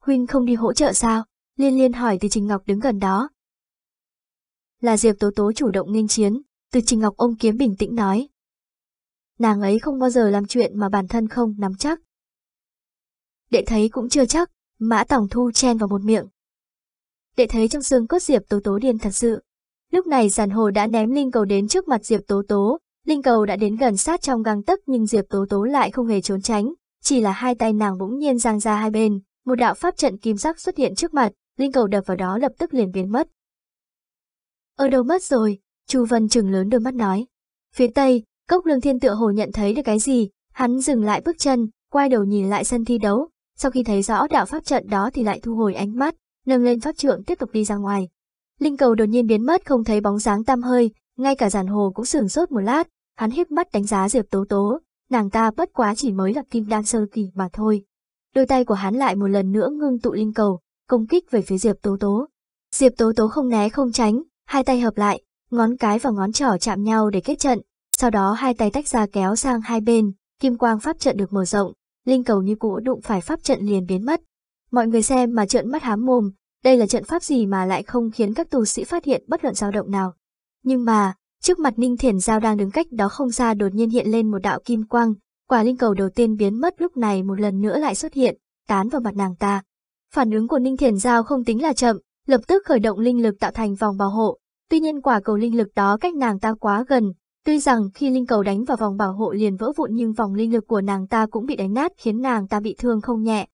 Huynh không đi hỗ trợ sao? Liên liên hỏi từ Trình Ngọc đứng gần đó. Là Diệp Tố Tố chủ động nghênh chiến, từ Trình Ngọc ôm kiếm bình tĩnh nói. Nàng ấy không bao giờ làm chuyện mà bản thân không nắm chắc. Đệ thấy cũng chưa chắc, Mã Tòng Thu chen vào một miệng. Đệ thấy trong xương cốt Diệp Tố Tố điên thật sự. Lúc này giàn hồ đã ném linh cầu đến trước mặt Diệp Tố Tố, linh cầu đã đến gần sát trong găng tấc nhưng Diệp Tố Tố lại không hề trốn tránh, chỉ là hai tay nàng bỗng nhiên giang ra hai bên, một đạo pháp trận kim sắc xuất hiện trước mặt, linh cầu đập vào đó lập tức liền biến mất. Ở đâu mất rồi, Chu Vân trừng lớn đôi mắt nói. Phía Tây, Cốc Lương Thiên tựa hồ nhận thấy được cái gì, hắn dừng lại bước chân, quay đầu nhìn lại sân thi đấu, sau khi thấy rõ đạo pháp trận đó thì lại thu hồi ánh mắt, nâng lên pháp trượng tiếp tục đi ra ngoài. Linh cầu đột nhiên biến mất không thấy bóng dáng tăm hơi, ngay cả giàn hồ cũng sửng sốt một lát, hắn híp mắt đánh giá Diệp Tố Tố, nàng ta bất quá chỉ mới là kim đan sơ kỳ mà thôi. Đôi tay của hắn lại một lần nữa ngưng tụ linh cầu, công kích về phía Diệp Tố Tố. Diệp Tố Tố không né không tránh, hai tay hợp lại, Ngón cái và ngón trỏ chạm nhau để kết trận, sau đó hai tay tách ra kéo sang hai bên, kim quang pháp trận được mở rộng, linh cầu như cũ đụng phải pháp trận liền biến mất. Mọi người xem mà trợn mắt hám mồm, đây là trận pháp gì mà lại không khiến các tù sĩ phát hiện bất luận dao động nào. Nhưng mà, trước mặt Ninh Thiển Giao đang đứng cách đó không xa đột nhiên hiện lên một đạo kim quang, quả linh cầu đầu tiên biến mất lúc này một lần nữa lại xuất hiện, tán vào mặt nàng ta. Phản ứng của Ninh Thiển Giao không tính là chậm, lập tức khởi động linh lực tạo thành vòng bảo hộ, Tuy nhiên quả cầu linh lực đó cách nàng ta quá gần, tuy rằng khi linh cầu đánh vào vòng bảo hộ liền vỡ vụn nhưng vòng linh lực của nàng ta cũng bị đánh nát khiến nàng ta bị thương không nhẹ.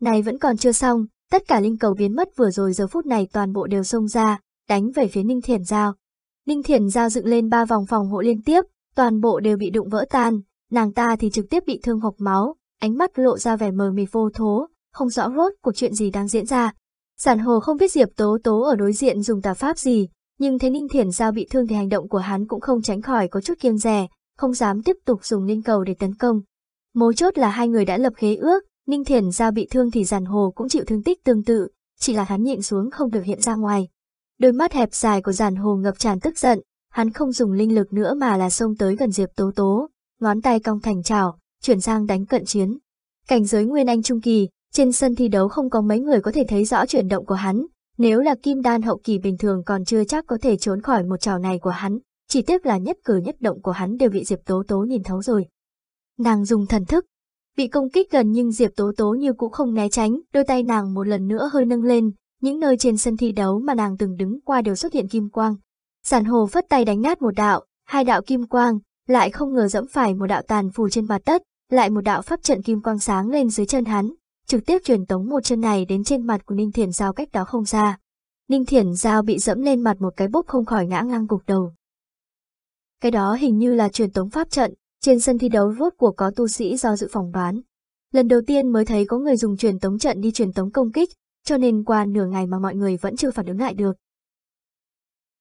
Này vẫn còn chưa xong, tất cả linh cầu biến mất vừa rồi giờ phút này toàn bộ đều xông ra, đánh về phía Ninh Thiển Giao. Ninh Thiển Giao dựng lên ba vòng phòng hộ liên tiếp, toàn bộ đều bị đụng vỡ tan, nàng ta thì trực tiếp bị thương hộc máu, ánh mắt lộ ra vẻ mờ mịt vô thố, không rõ rốt cuộc chuyện gì đang diễn ra. Giản hồ không biết Diệp Tố Tố ở đối diện dùng tà pháp gì, nhưng thấy Ninh Thiển Giao bị thương thì hành động của hắn cũng không tránh khỏi có chút kiêng rẻ, không dám tiếp tục dùng Ninh Cầu để tấn công. Mấu chốt là hai người đã lập khế ước, Ninh Thiển Giao bị thương thì Giàn Hồ cũng chịu thương tích tương tự, chỉ là hắn nhịn xuống không biểu hiện ra ngoài. Đôi mắt hẹp dài của Giàn Hồ ngập tràn tức giận, hắn không dùng linh lực nữa mà là xông tới gần Diệp Tố Tố, ngón tay cong thành chảo, chuyển sang đánh cận chiến. Cảnh giới Nguyên Anh Trung Kỳ, trên sân thi đấu không có mấy người có thể thấy rõ chuyển động của hắn, nếu là kim đan hậu kỳ bình thường còn chưa chắc có thể trốn khỏi một trào này của hắn, chỉ tiếc là nhất cử nhất động của hắn đều bị Diệp Tố Tố nhìn thấu rồi. Nàng dùng thần thức, bị công kích gần nhưng Diệp Tố Tố như cũng không né tránh, đôi tay nàng một lần nữa hơi nâng lên, những nơi trên sân thi đấu mà nàng từng đứng qua đều xuất hiện kim quang. Giản hồ phất tay đánh nát một đạo, hai đạo kim quang, lại không ngờ dẫm phải một đạo tàn phù trên mặt đất, lại một đạo pháp trận kim quang sáng lên dưới chân hắn, trực tiếp truyền tống một chân này đến trên mặt của Ninh Thiền Giao cách đó không xa. Ninh Thiền Giao bị dẫm lên mặt một cái bốc không khỏi ngã ngang gục đầu. Cái đó hình như là truyền tống pháp trận, trên sân thi đấu rốt của có tu sĩ do dự phỏng đoán. Lần đầu tiên mới thấy có người dùng truyền tống trận đi truyền tống công kích, cho nên qua nửa ngày mà mọi người vẫn chưa phản ứng lại được.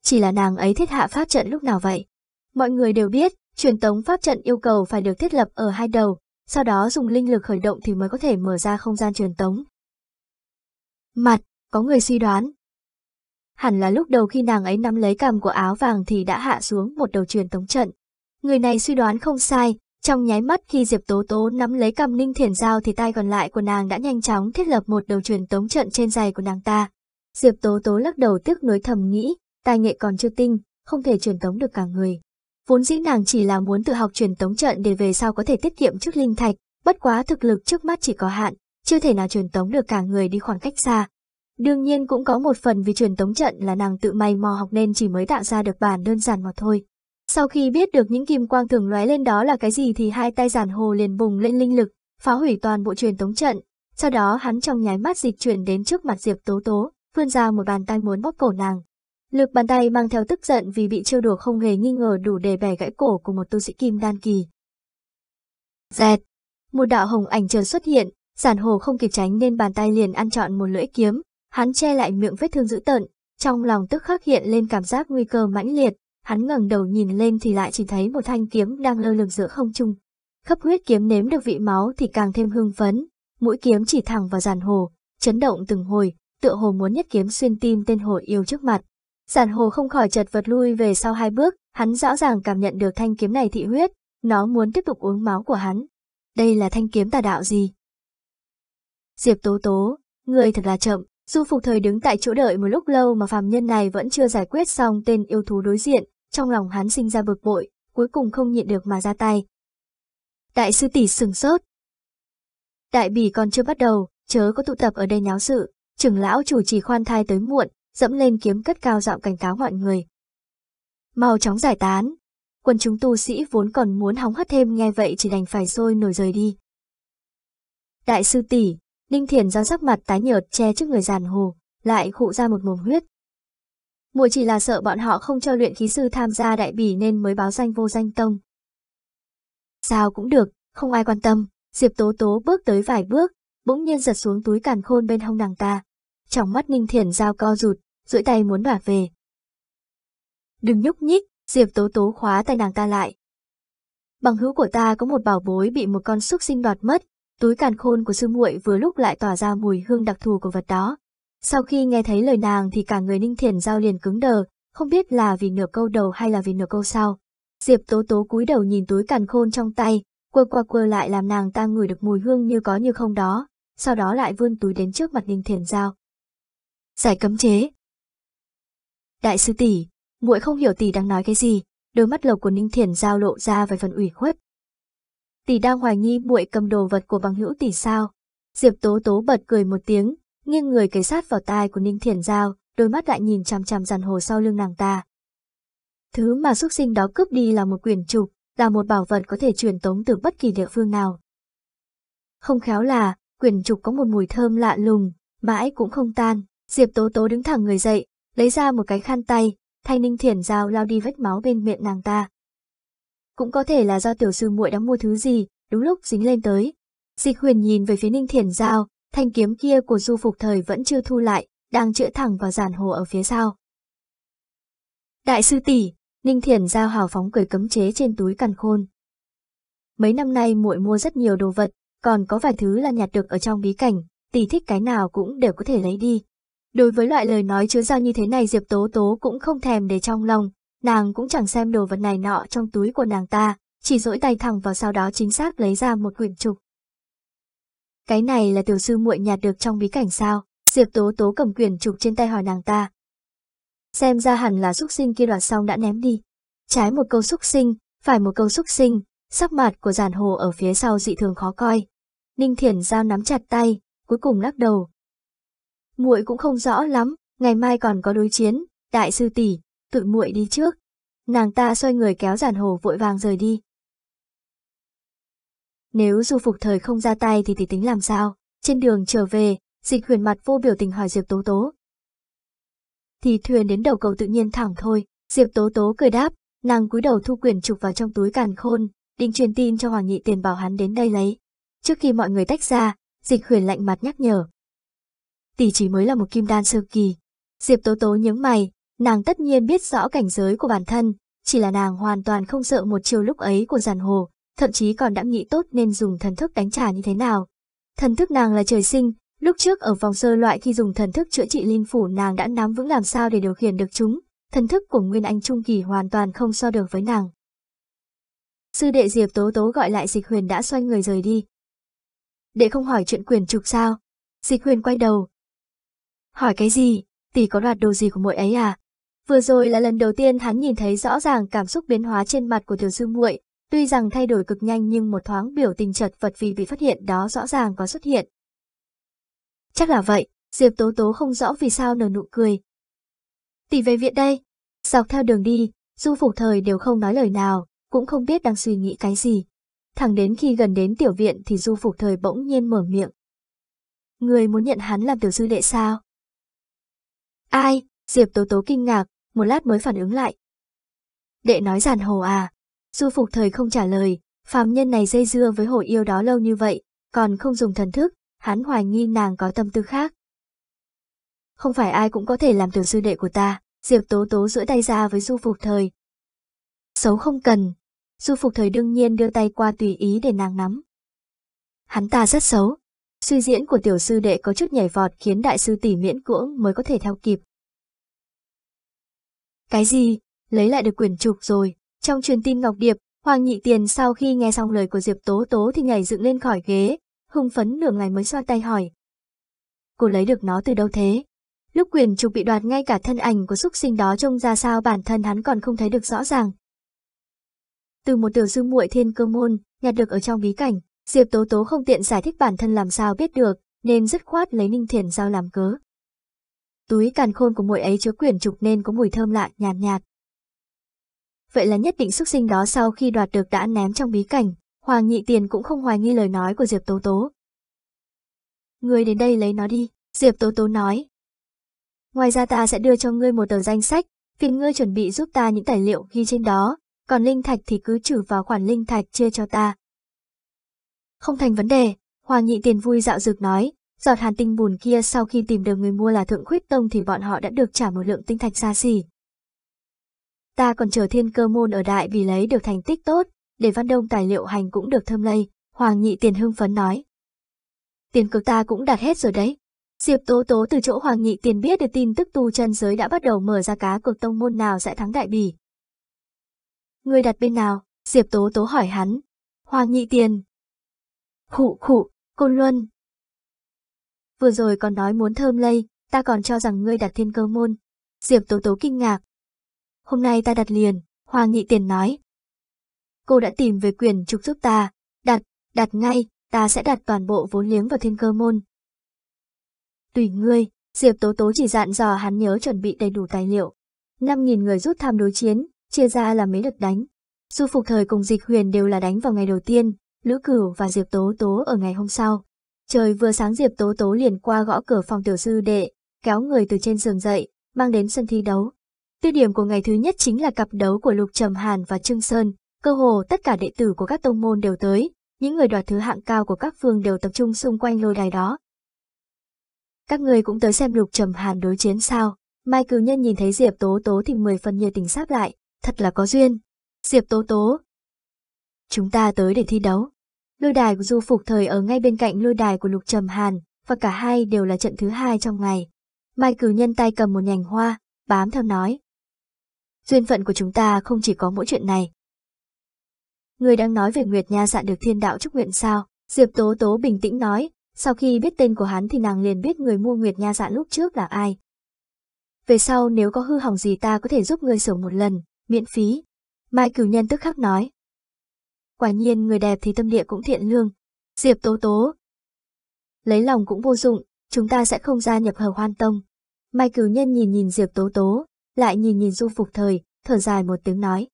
Chỉ là nàng ấy thiết hạ pháp trận lúc nào vậy? Mọi người đều biết, truyền tống pháp trận yêu cầu phải được thiết lập ở hai đầu, sau đó dùng linh lực khởi động thì mới có thể mở ra không gian truyền tống. Mặt, có người suy đoán. Hẳn là lúc đầu khi nàng ấy nắm lấy cằm của áo vàng thì đã hạ xuống một đầu truyền tống trận. Người này suy đoán không sai, trong nháy mắt khi Diệp Tố Tố nắm lấy cầm Ninh Thiển Giao thì tay còn lại của nàng đã nhanh chóng thiết lập một đầu truyền tống trận trên giày của nàng ta. Diệp Tố Tố lắc đầu tiếc nuối thầm nghĩ, tài nghệ còn chưa tinh, không thể truyền tống được cả người. Vốn dĩ nàng chỉ là muốn tự học truyền tống trận để về sau có thể tiết kiệm trước linh thạch, bất quá thực lực trước mắt chỉ có hạn, chưa thể nào truyền tống được cả người đi khoảng cách xa. Đương nhiên cũng có một phần vì truyền tống trận là nàng tự may mò học nên chỉ mới tạo ra được bản đơn giản mà thôi. Sau khi biết được những kim quang thường lóe lên đó là cái gì thì hai tay giản hồ liền bùng lên linh lực, phá hủy toàn bộ truyền tống trận. Sau đó hắn trong nháy mắt dịch chuyển đến trước mặt Diệp Tố Tố, vươn ra một bàn tay muốn bóp cổ nàng. Lực bàn tay mang theo tức giận vì bị trêu đùa không hề nghi ngờ đủ để bẻ gãy cổ của một tu sĩ kim đan kỳ. Dẹt! Một đạo hồng ảnh chợt xuất hiện, giản hồ không kịp tránh nên bàn tay liền ăn chọn một lưỡi kiếm, hắn che lại miệng vết thương dữ tợn, trong lòng tức khắc hiện lên cảm giác nguy cơ mãnh liệt, hắn ngẩng đầu nhìn lên thì lại chỉ thấy một thanh kiếm đang lơ lửng giữa không trung. Khắp huyết kiếm nếm được vị máu thì càng thêm hưng phấn, mũi kiếm chỉ thẳng vào giản hồ, chấn động từng hồi, tựa hồ muốn nhất kiếm xuyên tim tên hồ yêu trước mặt. Giản hồ không khỏi chật vật lui về sau hai bước, hắn rõ ràng cảm nhận được thanh kiếm này thị huyết, nó muốn tiếp tục uống máu của hắn. Đây là thanh kiếm tà đạo gì? Diệp Tố Tố, người thật là chậm, Du Phục Thời đứng tại chỗ đợi một lúc lâu mà phàm nhân này vẫn chưa giải quyết xong tên yêu thú đối diện, trong lòng hắn sinh ra bực bội, cuối cùng không nhịn được mà ra tay. Đại sư tỷ sừng sốt. Đại bỉ còn chưa bắt đầu, chớ có tụ tập ở đây nháo sự, trưởng lão chủ trì khoan thai tới muộn, dẫm lên kiếm cất cao giọng cảnh cáo mọi người. Mau chóng giải tán, quân chúng tu sĩ vốn còn muốn hóng hắt thêm nghe vậy chỉ đành phải sôi nổi rời đi. Đại sư tỷ, Ninh Thiền ra sắc mặt tái nhợt che trước người giàn hồ, lại khụ ra một mồm huyết. Mùa chỉ là sợ bọn họ không cho luyện khí sư tham gia đại bỉ nên mới báo danh vô danh tông. Sao cũng được, không ai quan tâm, Diệp Tố Tố bước tới vài bước, bỗng nhiên giật xuống túi càn khôn bên hông nàng ta, trong mắt Ninh Thiển Giao co rụt, duỗi tay muốn đoạt về. Đừng nhúc nhích, Diệp Tố Tố khóa tay nàng ta lại. Bằng hữu của ta có một bảo bối bị một con súc sinh đoạt mất, túi càn khôn của sư muội vừa lúc lại tỏa ra mùi hương đặc thù của vật đó. Sau khi nghe thấy lời nàng thì cả người Ninh Thiển Giao liền cứng đờ, không biết là vì nửa câu đầu hay là vì nửa câu sau. Diệp Tố Tố cúi đầu nhìn túi càn khôn trong tay, quơ qua quơ lại làm nàng ta ngửi được mùi hương như có như không đó, sau đó lại vươn túi đến trước mặt Ninh Thiển Giao. Giải cấm chế. Đại sư tỷ, muội không hiểu tỷ đang nói cái gì, đôi mắt lộc của Ninh Thiển giao lộ ra vài phần ủy khuất. Tỷ đang hoài nghi muội cầm đồ vật của bằng hữu tỷ sao? Diệp Tố Tố bật cười một tiếng, nghiêng người kề sát vào tai của Ninh Thiển giao, đôi mắt lại nhìn chằm chằm dàn hồ sau lưng nàng ta. Thứ mà xuất sinh đó cướp đi là một quyển trục, là một bảo vật có thể truyền tống từ bất kỳ địa phương nào. Không khéo là, quyển trục có một mùi thơm lạ lùng, mãi cũng không tan, Diệp Tố Tố đứng thẳng người dậy, lấy ra một cái khăn tay, thay Ninh Thiển Giao lao đi vết máu bên miệng nàng ta. Cũng có thể là do tiểu sư muội đã mua thứ gì, đúng lúc dính lên tới. Dịch huyền nhìn về phía Ninh Thiển Giao, thanh kiếm kia của du phục thời vẫn chưa thu lại, đang chữa thẳng vào giản hồ ở phía sau. Đại sư tỷ, Ninh Thiển giao hào phóng cười cấm chế trên túi cằn khôn. Mấy năm nay muội mua rất nhiều đồ vật, còn có vài thứ là nhặt được ở trong bí cảnh, tỷ thích cái nào cũng đều có thể lấy đi, Đối với loại lời nói chứa dao như thế này Diệp Tố Tố cũng không thèm để trong lòng, nàng cũng chẳng xem đồ vật này nọ trong túi của nàng ta, chỉ dỗi tay thẳng vào sau đó chính xác lấy ra một quyển trục. Cái này là tiểu sư muội nhặt được trong bí cảnh sao? Diệp Tố Tố cầm quyển trục trên tay hỏi nàng ta. Xem ra hẳn là xúc sinh kia đoạt xong đã ném đi. Trái một câu xúc sinh, phải một câu xúc sinh, sắc mặt của giàn hồ ở phía sau dị thường khó coi. Ninh Thiển Giao nắm chặt tay, cuối cùng lắc đầu, muội cũng không rõ lắm, ngày mai còn có đối chiến, đại sư tỷ, tụi muội đi trước. Nàng ta xoay người kéo giản hồ vội vàng rời đi. Nếu du phục thời không ra tay thì tỷ tính làm sao? Trên đường trở về, dịch huyền mặt vô biểu tình hỏi Diệp Tố Tố. Thì thuyền đến đầu cầu tự nhiên thẳng thôi, Diệp Tố Tố cười đáp, nàng cúi đầu thu quyển trục vào trong túi càn khôn, định truyền tin cho Hoàng Nghị Tiền bảo hắn đến đây lấy. Trước khi mọi người tách ra, dịch huyền lạnh mặt nhắc nhở, tỷ chỉ mới là một kim đan sơ kỳ. Diệp Tố Tố nhướng mày, nàng tất nhiên biết rõ cảnh giới của bản thân, chỉ là nàng hoàn toàn không sợ một chiều lúc ấy của giàn hồ, thậm chí còn đã nghĩ tốt nên dùng thần thức đánh trả như thế nào. Thần thức nàng là trời sinh, lúc trước ở vòng sơ loại khi dùng thần thức chữa trị linh phủ nàng đã nắm vững làm sao để điều khiển được chúng, thần thức của Nguyên Anh Trung Kỳ hoàn toàn không so được với nàng. Sư đệ Diệp Tố Tố gọi lại Dịch Huyền đã xoay người rời đi. Đệ không hỏi chuyện quyền trục sao? Dịch Huyền quay đầu, Hỏi cái gì, tỷ có đoạt đồ gì của muội ấy à? Vừa rồi là lần đầu tiên hắn nhìn thấy rõ ràng cảm xúc biến hóa trên mặt của tiểu sư muội, tuy rằng thay đổi cực nhanh nhưng một thoáng biểu tình chật vật vì bị phát hiện đó rõ ràng có xuất hiện. Chắc là vậy, Diệp Tố Tố không rõ vì sao nở nụ cười. Tỷ về viện đây, dọc theo đường đi, du phục thời đều không nói lời nào, cũng không biết đang suy nghĩ cái gì. Thẳng đến khi gần đến tiểu viện thì du phục thời bỗng nhiên mở miệng. Người muốn nhận hắn làm tiểu sư đệ sao? Ai? Diệp Tố Tố kinh ngạc, một lát mới phản ứng lại. Đệ nói giản hồ à? Du Phục Thời không trả lời, phàm nhân này dây dưa với hồ yêu đó lâu như vậy, còn không dùng thần thức, hắn hoài nghi nàng có tâm tư khác. Không phải ai cũng có thể làm tiểu sư đệ của ta, Diệp Tố Tố duỗi tay ra với Du Phục Thời. Xấu không cần, Du Phục Thời đương nhiên đưa tay qua tùy ý để nàng nắm. Hắn ta rất xấu, Suy diễn của tiểu sư đệ có chút nhảy vọt khiến đại sư tỷ miễn cưỡng mới có thể theo kịp. Cái gì? Lấy lại được quyển trục rồi. Trong truyền tin Ngọc Điệp, Hoàng Nhị Tiền sau khi nghe xong lời của Diệp Tố Tố thì nhảy dựng lên khỏi ghế, hưng phấn nửa ngày mới xoa tay hỏi. Cô lấy được nó từ đâu thế? Lúc quyền trục bị đoạt ngay cả thân ảnh của xúc sinh đó trông ra sao bản thân hắn còn không thấy được rõ ràng. Từ một tiểu sư muội thiên cơ môn, nhặt được ở trong bí cảnh. Diệp Tố Tố không tiện giải thích bản thân làm sao biết được, nên dứt khoát lấy Ninh Thiền Giao làm cớ. Túi càn khôn của muội ấy chứa quyển trục nên có mùi thơm lạ nhàn nhạt, nhạt. Vậy là nhất định xuất sinh đó sau khi đoạt được đã ném trong bí cảnh, Hoàng Nhị Tiền cũng không hoài nghi lời nói của Diệp Tố Tố. Ngươi đến đây lấy nó đi, Diệp Tố Tố nói. Ngoài ra ta sẽ đưa cho ngươi một tờ danh sách, phiền ngươi chuẩn bị giúp ta những tài liệu ghi trên đó, còn linh thạch thì cứ trừ vào khoản linh thạch chia cho ta, không thành vấn đề, Hoàng nhị tiền vui dạo dược nói, giọt hàn tinh bùn kia sau khi tìm được người mua là thượng khuyết tông thì bọn họ đã được trả một lượng tinh thạch xa xỉ. Ta còn chờ thiên cơ môn ở đại vì lấy được thành tích tốt, để văn đông tài liệu hành cũng được thơm lây, Hoàng nhị tiền hưng phấn nói. Tiền cực ta cũng đạt hết rồi đấy. Diệp Tố Tố từ chỗ Hoàng Nhị Tiền biết được tin tức tu chân giới đã bắt đầu mở ra cá cược tông môn nào sẽ thắng đại bỉ. Người đặt bên nào? Diệp Tố Tố hỏi hắn. Hoàng Nhị Tiền, Khụ khụ, Côn Luân. Vừa rồi còn nói muốn thơm lây, ta còn cho rằng ngươi đặt thiên cơ môn. Diệp Tố Tố kinh ngạc. Hôm nay ta đặt liền, Hoa Nghị Tiền nói. Cô đã tìm về quyền trục giúp ta, đặt, đặt ngay, ta sẽ đặt toàn bộ vốn liếng vào thiên cơ môn. Tùy ngươi, Diệp Tố Tố chỉ dặn dò hắn nhớ chuẩn bị đầy đủ tài liệu. 5.000 người rút tham đối chiến, chia ra là mấy đợt đánh. Du phục thời cùng dịch huyền đều là đánh vào ngày đầu tiên, Lữ Cửu và Diệp Tố Tố ở ngày hôm sau. Trời vừa sáng Diệp Tố Tố liền qua gõ cửa phòng tiểu sư đệ, kéo người từ trên giường dậy, mang đến sân thi đấu. Tiêu điểm của ngày thứ nhất chính là cặp đấu của Lục Trầm Hàn và Trương Sơn, cơ hồ tất cả đệ tử của các tông môn đều tới, những người đoạt thứ hạng cao của các phương đều tập trung xung quanh lôi đài đó. Các người cũng tới xem Lục Trầm Hàn đối chiến sao, Mai Cửu Nhân nhìn thấy Diệp Tố Tố thì mười phần nhiệt tình sáp lại, thật là có duyên. Diệp Tố Tố, chúng ta tới để thi đấu. Lôi đài của Du Phục Thời ở ngay bên cạnh lôi đài của Lục Trầm Hàn, và cả hai đều là trận thứ hai trong ngày. Mai cử nhân tay cầm một nhành hoa, bám theo nói. Duyên phận của chúng ta không chỉ có mỗi chuyện này. Người đang nói về Nguyệt Nha dạn được thiên đạo chúc nguyện sao? Diệp Tố Tố bình tĩnh nói, sau khi biết tên của hắn thì nàng liền biết người mua Nguyệt Nha dạn lúc trước là ai. Về sau nếu có hư hỏng gì ta có thể giúp ngươi sửa một lần, miễn phí. Mai cửu nhân tức khắc nói. Quả nhiên người đẹp thì tâm địa cũng thiện lương. Diệp Tố Tố. Lấy lòng cũng vô dụng, chúng ta sẽ không gia nhập hờ hoan tông. Mai Cửu nhân nhìn nhìn Diệp Tố Tố, lại nhìn nhìn Du Phục Thời, thở dài một tiếng nói.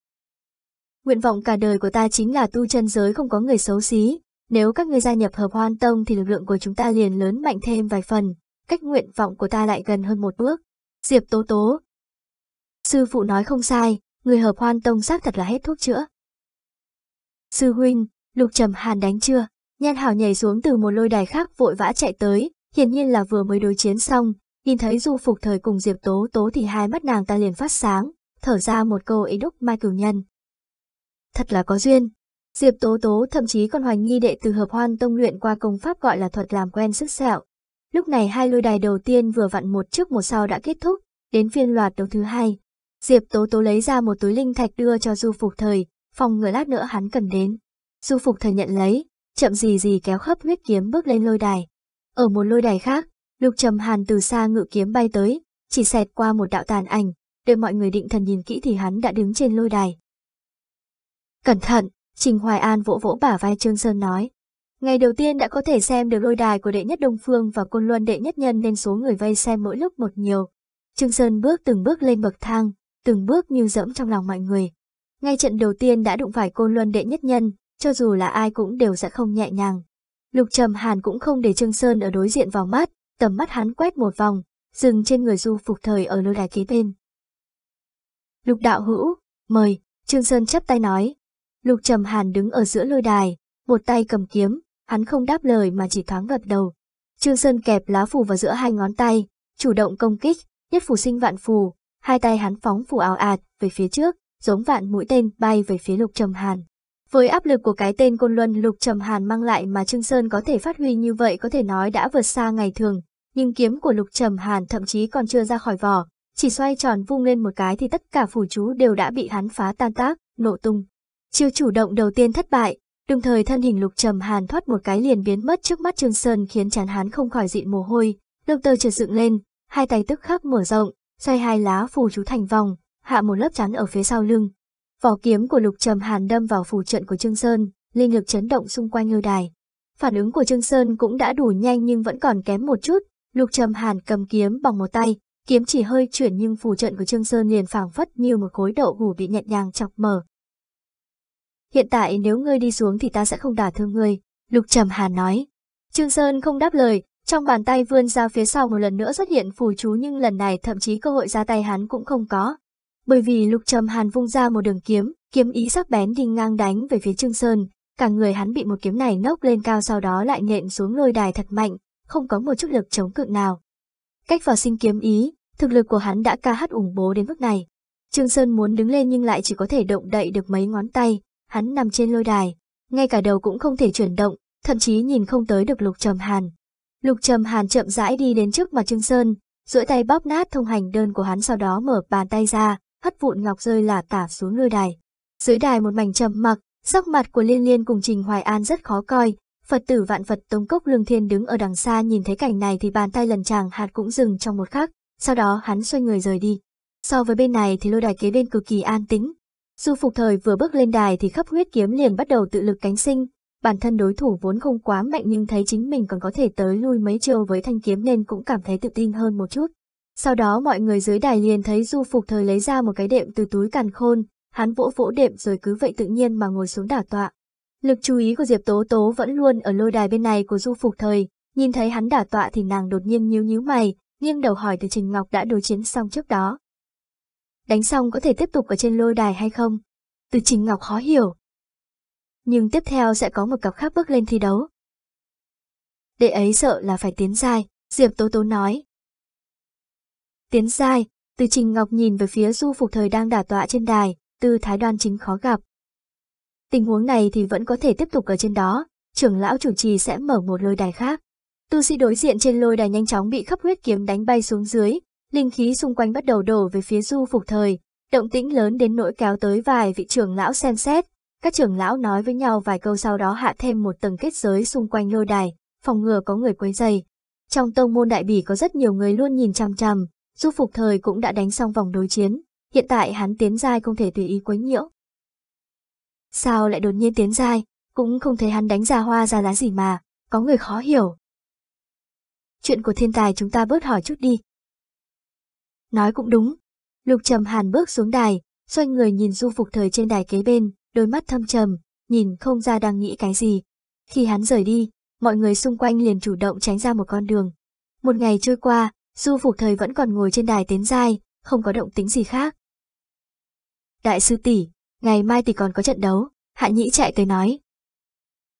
Nguyện vọng cả đời của ta chính là tu chân giới không có người xấu xí, nếu các ngươi gia nhập hợp hoan tông thì lực lượng của chúng ta liền lớn mạnh thêm vài phần, cách nguyện vọng của ta lại gần hơn một bước. Diệp Tố Tố. Sư phụ nói không sai, người hợp hoan tông xác thật là hết thuốc chữa. Sư huynh, Lục Trầm Hàn đánh chưa? Nhan Hảo nhảy xuống từ một lôi đài khác vội vã chạy tới, hiển nhiên là vừa mới đối chiến xong, nhìn thấy Du Phục Thời cùng Diệp Tố Tố thì hai mắt nàng ta liền phát sáng, thở ra một câu ý đúc Mai Cửu Nhân. Thật là có duyên. Diệp Tố Tố thậm chí còn hoài nghi đệ từ hợp hoan tông luyện qua công pháp gọi là thuật làm quen sức sẹo. Lúc này hai lôi đài đầu tiên vừa vặn một trước một sau đã kết thúc, đến phiên loạt đấu thứ hai. Diệp Tố Tố lấy ra một túi linh thạch đưa cho Du Phục Thời, phòng người lát nữa hắn cần đến. Du Phục thời nhận lấy, chậm gì gì kéo khớp huyết kiếm bước lên lôi đài. Ở một lôi đài khác, Lục Trầm Hàn từ xa ngự kiếm bay tới, chỉ xẹt qua một đạo tàn ảnh, đợi mọi người định thần nhìn kỹ thì hắn đã đứng trên lôi đài. Cẩn thận, Trình Hoài An vỗ vỗ bả vai Trương Sơn nói. Ngày đầu tiên đã có thể xem được lôi đài của đệ nhất Đông Phương và Côn Luân đệ nhất nhân nên số người vây xem mỗi lúc một nhiều. Trương Sơn bước từng bước lên bậc thang, từng bước như dẫm trong lòng mọi người. Ngay trận đầu tiên đã đụng phải côn luân đệ nhất nhân, cho dù là ai cũng đều sẽ không nhẹ nhàng. Lục Trầm Hàn cũng không để Trương Sơn ở đối diện vào mắt, tầm mắt hắn quét một vòng, dừng trên người du phục thời ở lôi đài kế bên. Lục đạo hữu, mời, Trương Sơn chấp tay nói. Lục Trầm Hàn đứng ở giữa lôi đài, một tay cầm kiếm, hắn không đáp lời mà chỉ thoáng gật đầu. Trương Sơn kẹp lá phù vào giữa hai ngón tay, chủ động công kích, nhất phù sinh vạn phù, hai tay hắn phóng phù ảo ạt về phía trước, giống vạn mũi tên bay về phía Lục Trầm Hàn. Với áp lực của cái tên Côn Luân Lục Trầm Hàn mang lại mà Trương Sơn có thể phát huy như vậy có thể nói đã vượt xa ngày thường, nhưng kiếm của Lục Trầm Hàn thậm chí còn chưa ra khỏi vỏ, chỉ xoay tròn vung lên một cái thì tất cả phủ chú đều đã bị hắn phá tan tác, nổ tung. Chiêu chủ động đầu tiên thất bại, đồng thời thân hình Lục Trầm Hàn thoát một cái liền biến mất trước mắt Trương Sơn khiến chán hắn không khỏi dịn mồ hôi, lông tơ chợt dựng lên, hai tay tức khắc mở rộng, xoay hai lá phủ chú thành vòng, hạ một lớp chắn ở phía sau lưng. Vỏ kiếm của Lục Trầm Hàn đâm vào phù trận của Trương Sơn, linh lực chấn động xung quanh ngư đài. Phản ứng của Trương Sơn cũng đã đủ nhanh nhưng vẫn còn kém một chút, Lục Trầm Hàn cầm kiếm bằng một tay, kiếm chỉ hơi chuyển nhưng phù trận của Trương Sơn liền phảng phất như một khối đậu hủ bị nhẹ nhàng chọc mở. Hiện tại nếu ngươi đi xuống thì ta sẽ không đả thương ngươi, Lục Trầm Hàn nói. Trương Sơn không đáp lời, trong bàn tay vươn ra phía sau một lần nữa xuất hiện phù chú nhưng lần này thậm chí cơ hội ra tay hắn cũng không có, bởi vì Lục Trầm Hàn vung ra một đường kiếm, kiếm ý sắc bén đi ngang đánh về phía Trương Sơn, cả người hắn bị một kiếm này nốc lên cao sau đó lại nện xuống lôi đài thật mạnh, không có một chút lực chống cự nào. Cách vào sinh kiếm ý, thực lực của hắn đã ca hát ủng bố đến mức này. Trương Sơn muốn đứng lên nhưng lại chỉ có thể động đậy được mấy ngón tay, hắn nằm trên lôi đài, ngay cả đầu cũng không thể chuyển động, thậm chí nhìn không tới được Lục Trầm Hàn. Lục Trầm Hàn chậm rãi đi đến trước mặt Trương Sơn, duỗi tay bóp nát thông hành đơn của hắn sau đó mở bàn tay ra, hất vụn ngọc rơi là tả xuống lôi đài. Dưới đài một mảnh trầm mặc, sắc mặt của Liên Liên cùng Trình Hoài An rất khó coi. Phật tử vạn Phật tông Cốc Lương Thiên đứng ở đằng xa nhìn thấy cảnh này thì bàn tay lần chàng hạt cũng dừng trong một khắc, sau đó hắn xoay người rời đi. So với bên này thì lôi đài kế bên cực kỳ an tĩnh. dù Phục Thời vừa bước lên đài thì khắp huyết kiếm liền bắt đầu tự lực cánh sinh, bản thân đối thủ vốn không quá mạnh nhưng thấy chính mình còn có thể tới lui mấy chiều với thanh kiếm nên cũng cảm thấy tự tin hơn một chút. Sau đó mọi người dưới đài liền thấy du phục thời lấy ra một cái đệm từ túi càn khôn, hắn vỗ vỗ đệm rồi cứ vậy tự nhiên mà ngồi xuống đả tọa. Lực chú ý của Diệp Tố Tố vẫn luôn ở lôi đài bên này của du phục thời, nhìn thấy hắn đả tọa thì nàng đột nhiên nhíu nhíu mày, nghiêng đầu hỏi từ Trình Ngọc đã đối chiến xong trước đó. Đánh xong có thể tiếp tục ở trên lôi đài hay không? Từ Trình Ngọc khó hiểu. Nhưng tiếp theo sẽ có một cặp khác bước lên thi đấu. Đệ ấy sợ là phải tiến dài, Diệp Tố Tố nói, Tiến sai, từ Trình Ngọc nhìn về phía du phục thời đang đả tọa trên đài, tư thái đoan chính khó gặp. Tình huống này thì vẫn có thể tiếp tục ở trên đó, trưởng lão chủ trì sẽ mở một lôi đài khác. Tu sĩ đối diện trên lôi đài nhanh chóng bị khắp huyết kiếm đánh bay xuống dưới, linh khí xung quanh bắt đầu đổ về phía du phục thời, động tĩnh lớn đến nỗi kéo tới vài vị trưởng lão xem xét. Các trưởng lão nói với nhau vài câu sau đó hạ thêm một tầng kết giới xung quanh lôi đài, phòng ngừa có người quấy dày. Trong tông môn đại bỉ có rất nhiều người luôn nhìn chằm chằm, Giúp phục thời cũng đã đánh xong vòng đối chiến, hiện tại hắn tiến giai không thể tùy ý quấy nhiễu. Sao lại đột nhiên tiến giai, cũng không thấy hắn đánh ra hoa ra lá gì mà, có người khó hiểu. Chuyện của thiên tài chúng ta bớt hỏi chút đi. Nói cũng đúng, lục trầm hàn bước xuống đài, xoay người nhìn du phục thời trên đài kế bên, đôi mắt thâm trầm, nhìn không ra đang nghĩ cái gì. Khi hắn rời đi, mọi người xung quanh liền chủ động tránh ra một con đường. Một ngày trôi qua, Du Phục Thời vẫn còn ngồi trên đài tiến giai, không có động tính gì khác. Đại sư tỷ, ngày mai tỷ còn có trận đấu, Hạ Nhĩ chạy tới nói.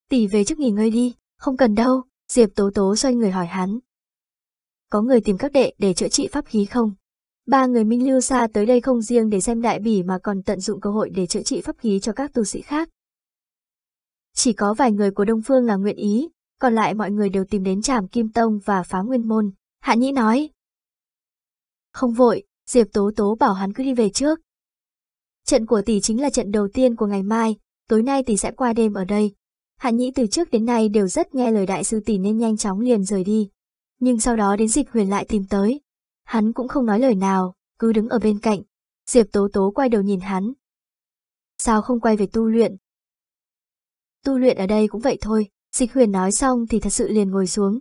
Tỷ về trước nghỉ ngơi đi, không cần đâu, Diệp Tố Tố xoay người hỏi hắn. Có người tìm các đệ để chữa trị pháp khí không? Ba người Minh Lưu xa tới đây không riêng để xem đại bỉ mà còn tận dụng cơ hội để chữa trị pháp khí cho các tu sĩ khác. Chỉ có vài người của Đông Phương là nguyện ý, còn lại mọi người đều tìm đến Trảm Kim Tông và Phá Nguyên Môn. Hạ Nhĩ nói. Không vội, Diệp Tố Tố bảo hắn cứ đi về trước. Trận của tỷ chính là trận đầu tiên của ngày mai, tối nay tỷ sẽ qua đêm ở đây. Hạ Nhĩ từ trước đến nay đều rất nghe lời đại sư tỷ nên nhanh chóng liền rời đi. Nhưng sau đó đến dịch huyền lại tìm tới. Hắn cũng không nói lời nào, cứ đứng ở bên cạnh. Diệp Tố Tố quay đầu nhìn hắn. Sao không quay về tu luyện? Tu luyện ở đây cũng vậy thôi, dịch huyền nói xong thì thật sự liền ngồi xuống,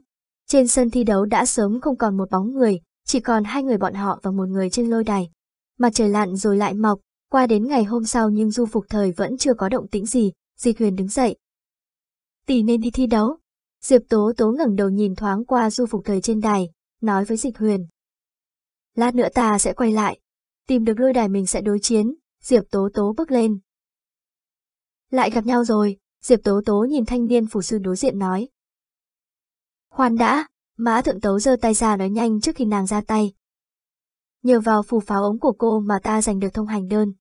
trên sân thi đấu đã sớm không còn một bóng người, chỉ còn hai người bọn họ và một người trên lôi đài. Mặt trời lặn rồi lại mọc, qua đến ngày hôm sau nhưng du phục thời vẫn chưa có động tĩnh gì, Di Huyền đứng dậy. Tỷ nên đi thi đấu. Diệp Tố Tố ngẩng đầu nhìn thoáng qua du phục thời trên đài, nói với Dịch Huyền. Lát nữa ta sẽ quay lại, tìm được lôi đài mình sẽ đối chiến, Diệp Tố Tố bước lên. Lại gặp nhau rồi, Diệp Tố Tố nhìn thanh niên phủ sư đối diện nói, Khoan đã, Mã Thượng Tấu giơ tay ra nói nhanh trước khi nàng ra tay. Nhờ vào phù pháo ống của cô mà ta giành được thông hành đơn.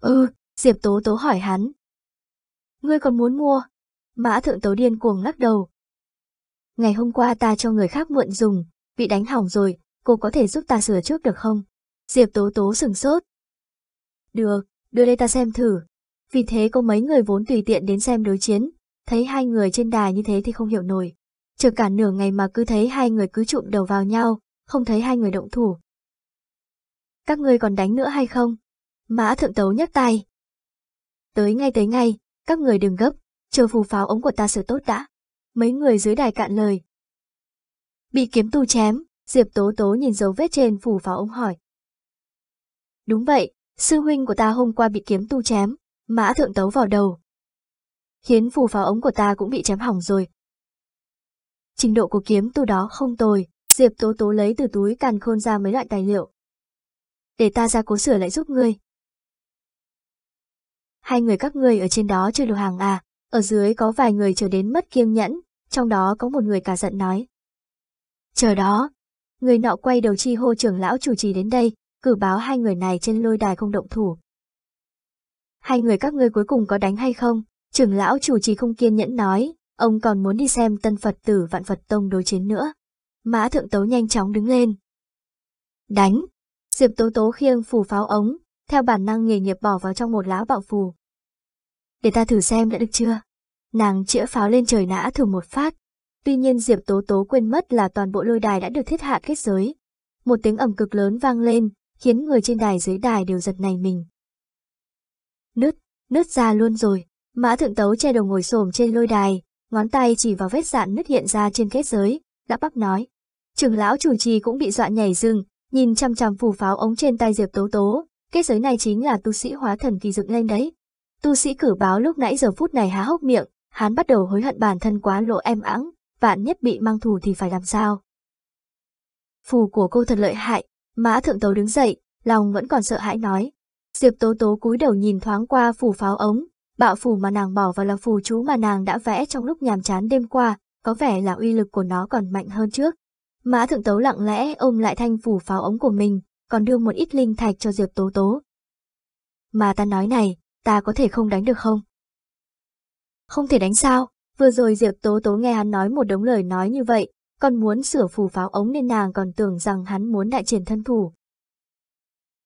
Ừ, Diệp Tố Tố hỏi hắn. Ngươi còn muốn mua? Mã Thượng Tấu điên cuồng lắc đầu. Ngày hôm qua ta cho người khác mượn dùng, bị đánh hỏng rồi, cô có thể giúp ta sửa trước được không? Diệp Tố Tố sừng sốt. Được, đưa đây ta xem thử. Vì thế có mấy người vốn tùy tiện đến xem đối chiến, thấy hai người trên đài như thế thì không hiểu nổi chờ cả nửa ngày mà cứ thấy hai người cứ chụm đầu vào nhau, không thấy hai người động thủ. Các ngươi còn đánh nữa hay không? Mã thượng tấu nhấc tay. Tới ngay tới ngay, các người đừng gấp, chờ phù pháo ống của ta sửa tốt đã. Mấy người dưới đài cạn lời. Bị kiếm tu chém, Diệp Tố Tố nhìn dấu vết trên phù pháo ống hỏi. Đúng vậy, sư huynh của ta hôm qua bị kiếm tu chém, mã thượng tấu vào đầu. Khiến phù pháo ống của ta cũng bị chém hỏng rồi, Trình độ của kiếm tu đó không tồi, Diệp Tố Tố lấy từ túi càn khôn ra mấy loại tài liệu. Để ta ra cố sửa lại giúp ngươi. Hai người các ngươi ở trên đó chơi đồ hàng à, ở dưới có vài người chờ đến mất kiêng nhẫn, trong đó có một người cả giận nói. Chờ đó, người nọ quay đầu chi hô trưởng lão chủ trì đến đây, cử báo hai người này trên lôi đài không động thủ. Hai người các ngươi cuối cùng có đánh hay không? Trưởng lão chủ trì không kiên nhẫn nói, Ông còn muốn đi xem tân Phật tử vạn Phật Tông đối chiến nữa. Mã Thượng Tấu nhanh chóng đứng lên. Đánh! Diệp Tố Tố khiêng phủ pháo ống, theo bản năng nghề nghiệp bỏ vào trong một lá bạo phù. Để ta thử xem đã được chưa? Nàng chĩa pháo lên trời nã thử một phát. Tuy nhiên Diệp Tố Tố quên mất là toàn bộ lôi đài đã được thiết hạ kết giới. Một tiếng ầm cực lớn vang lên, khiến người trên đài dưới đài đều giật nảy mình. Nứt, nứt ra luôn rồi. Mã Thượng Tấu che đầu ngồi xổm trên lôi đài, ngón tay chỉ vào vết dạn nứt hiện ra trên kết giới, đã bắc nói. Trưởng lão chủ trì cũng bị dọa nhảy dừng, nhìn chăm chăm phù pháo ống trên tay Diệp Tố Tố, kết giới này chính là tu sĩ hóa thần kỳ dựng lên đấy. Tu sĩ cử báo lúc nãy giờ phút này há hốc miệng, hắn bắt đầu hối hận bản thân quá lộ em ẵng, vạn nhất bị mang thù thì phải làm sao. Phù của cô thật lợi hại, mã thượng tấu đứng dậy, lòng vẫn còn sợ hãi nói. Diệp Tố Tố cúi đầu nhìn thoáng qua phù pháo ống, Bạo phù mà nàng bỏ vào là phù chú mà nàng đã vẽ trong lúc nhàm chán đêm qua, có vẻ là uy lực của nó còn mạnh hơn trước. Mã thượng tấu lặng lẽ ôm lại thanh phù pháo ống của mình, còn đưa một ít linh thạch cho Diệp Tố Tố. Mà ta nói này, ta có thể không đánh được không? Không thể đánh sao, vừa rồi Diệp Tố Tố nghe hắn nói một đống lời nói như vậy, còn muốn sửa phù pháo ống nên nàng còn tưởng rằng hắn muốn đại triển thân thủ.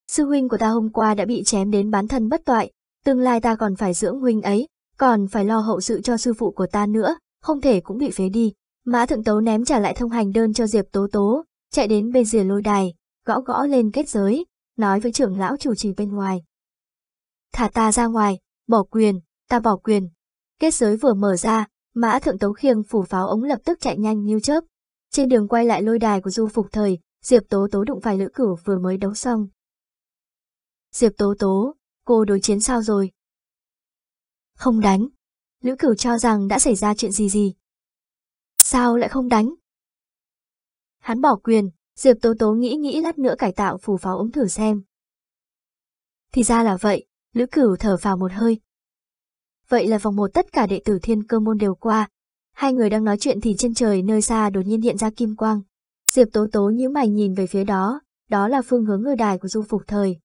Sư huynh của ta hôm qua đã bị chém đến bán thân bất toại, tương lai ta còn phải dưỡng huynh ấy, còn phải lo hậu sự cho sư phụ của ta nữa, không thể cũng bị phế đi. Mã Thượng Tấu ném trả lại thông hành đơn cho Diệp Tố Tố, chạy đến bên rìa lôi đài, gõ gõ lên kết giới, nói với trưởng lão chủ trì bên ngoài. Thả ta ra ngoài, bỏ quyền, ta bỏ quyền. Kết giới vừa mở ra, Mã Thượng Tấu khiêng phủ pháo ống lập tức chạy nhanh như chớp. Trên đường quay lại lôi đài của Du Phục Thời, Diệp Tố Tố đụng phải lữ cửu vừa mới đấu xong. Diệp Tố Tố, cô đối chiến sao rồi? Không đánh. Lữ cửu cho rằng đã xảy ra chuyện gì gì. Sao lại không đánh? Hắn bỏ quyền, Diệp Tố Tố nghĩ nghĩ lát nữa cải tạo phù pháo ống thử xem. Thì ra là vậy, Lữ Cửu thở vào một hơi. Vậy là vòng một tất cả đệ tử thiên cơ môn đều qua. Hai người đang nói chuyện thì trên trời nơi xa đột nhiên hiện ra kim quang. Diệp Tố Tố nhíu mày nhìn về phía đó, đó là phương hướng ngư đài của du phục thời,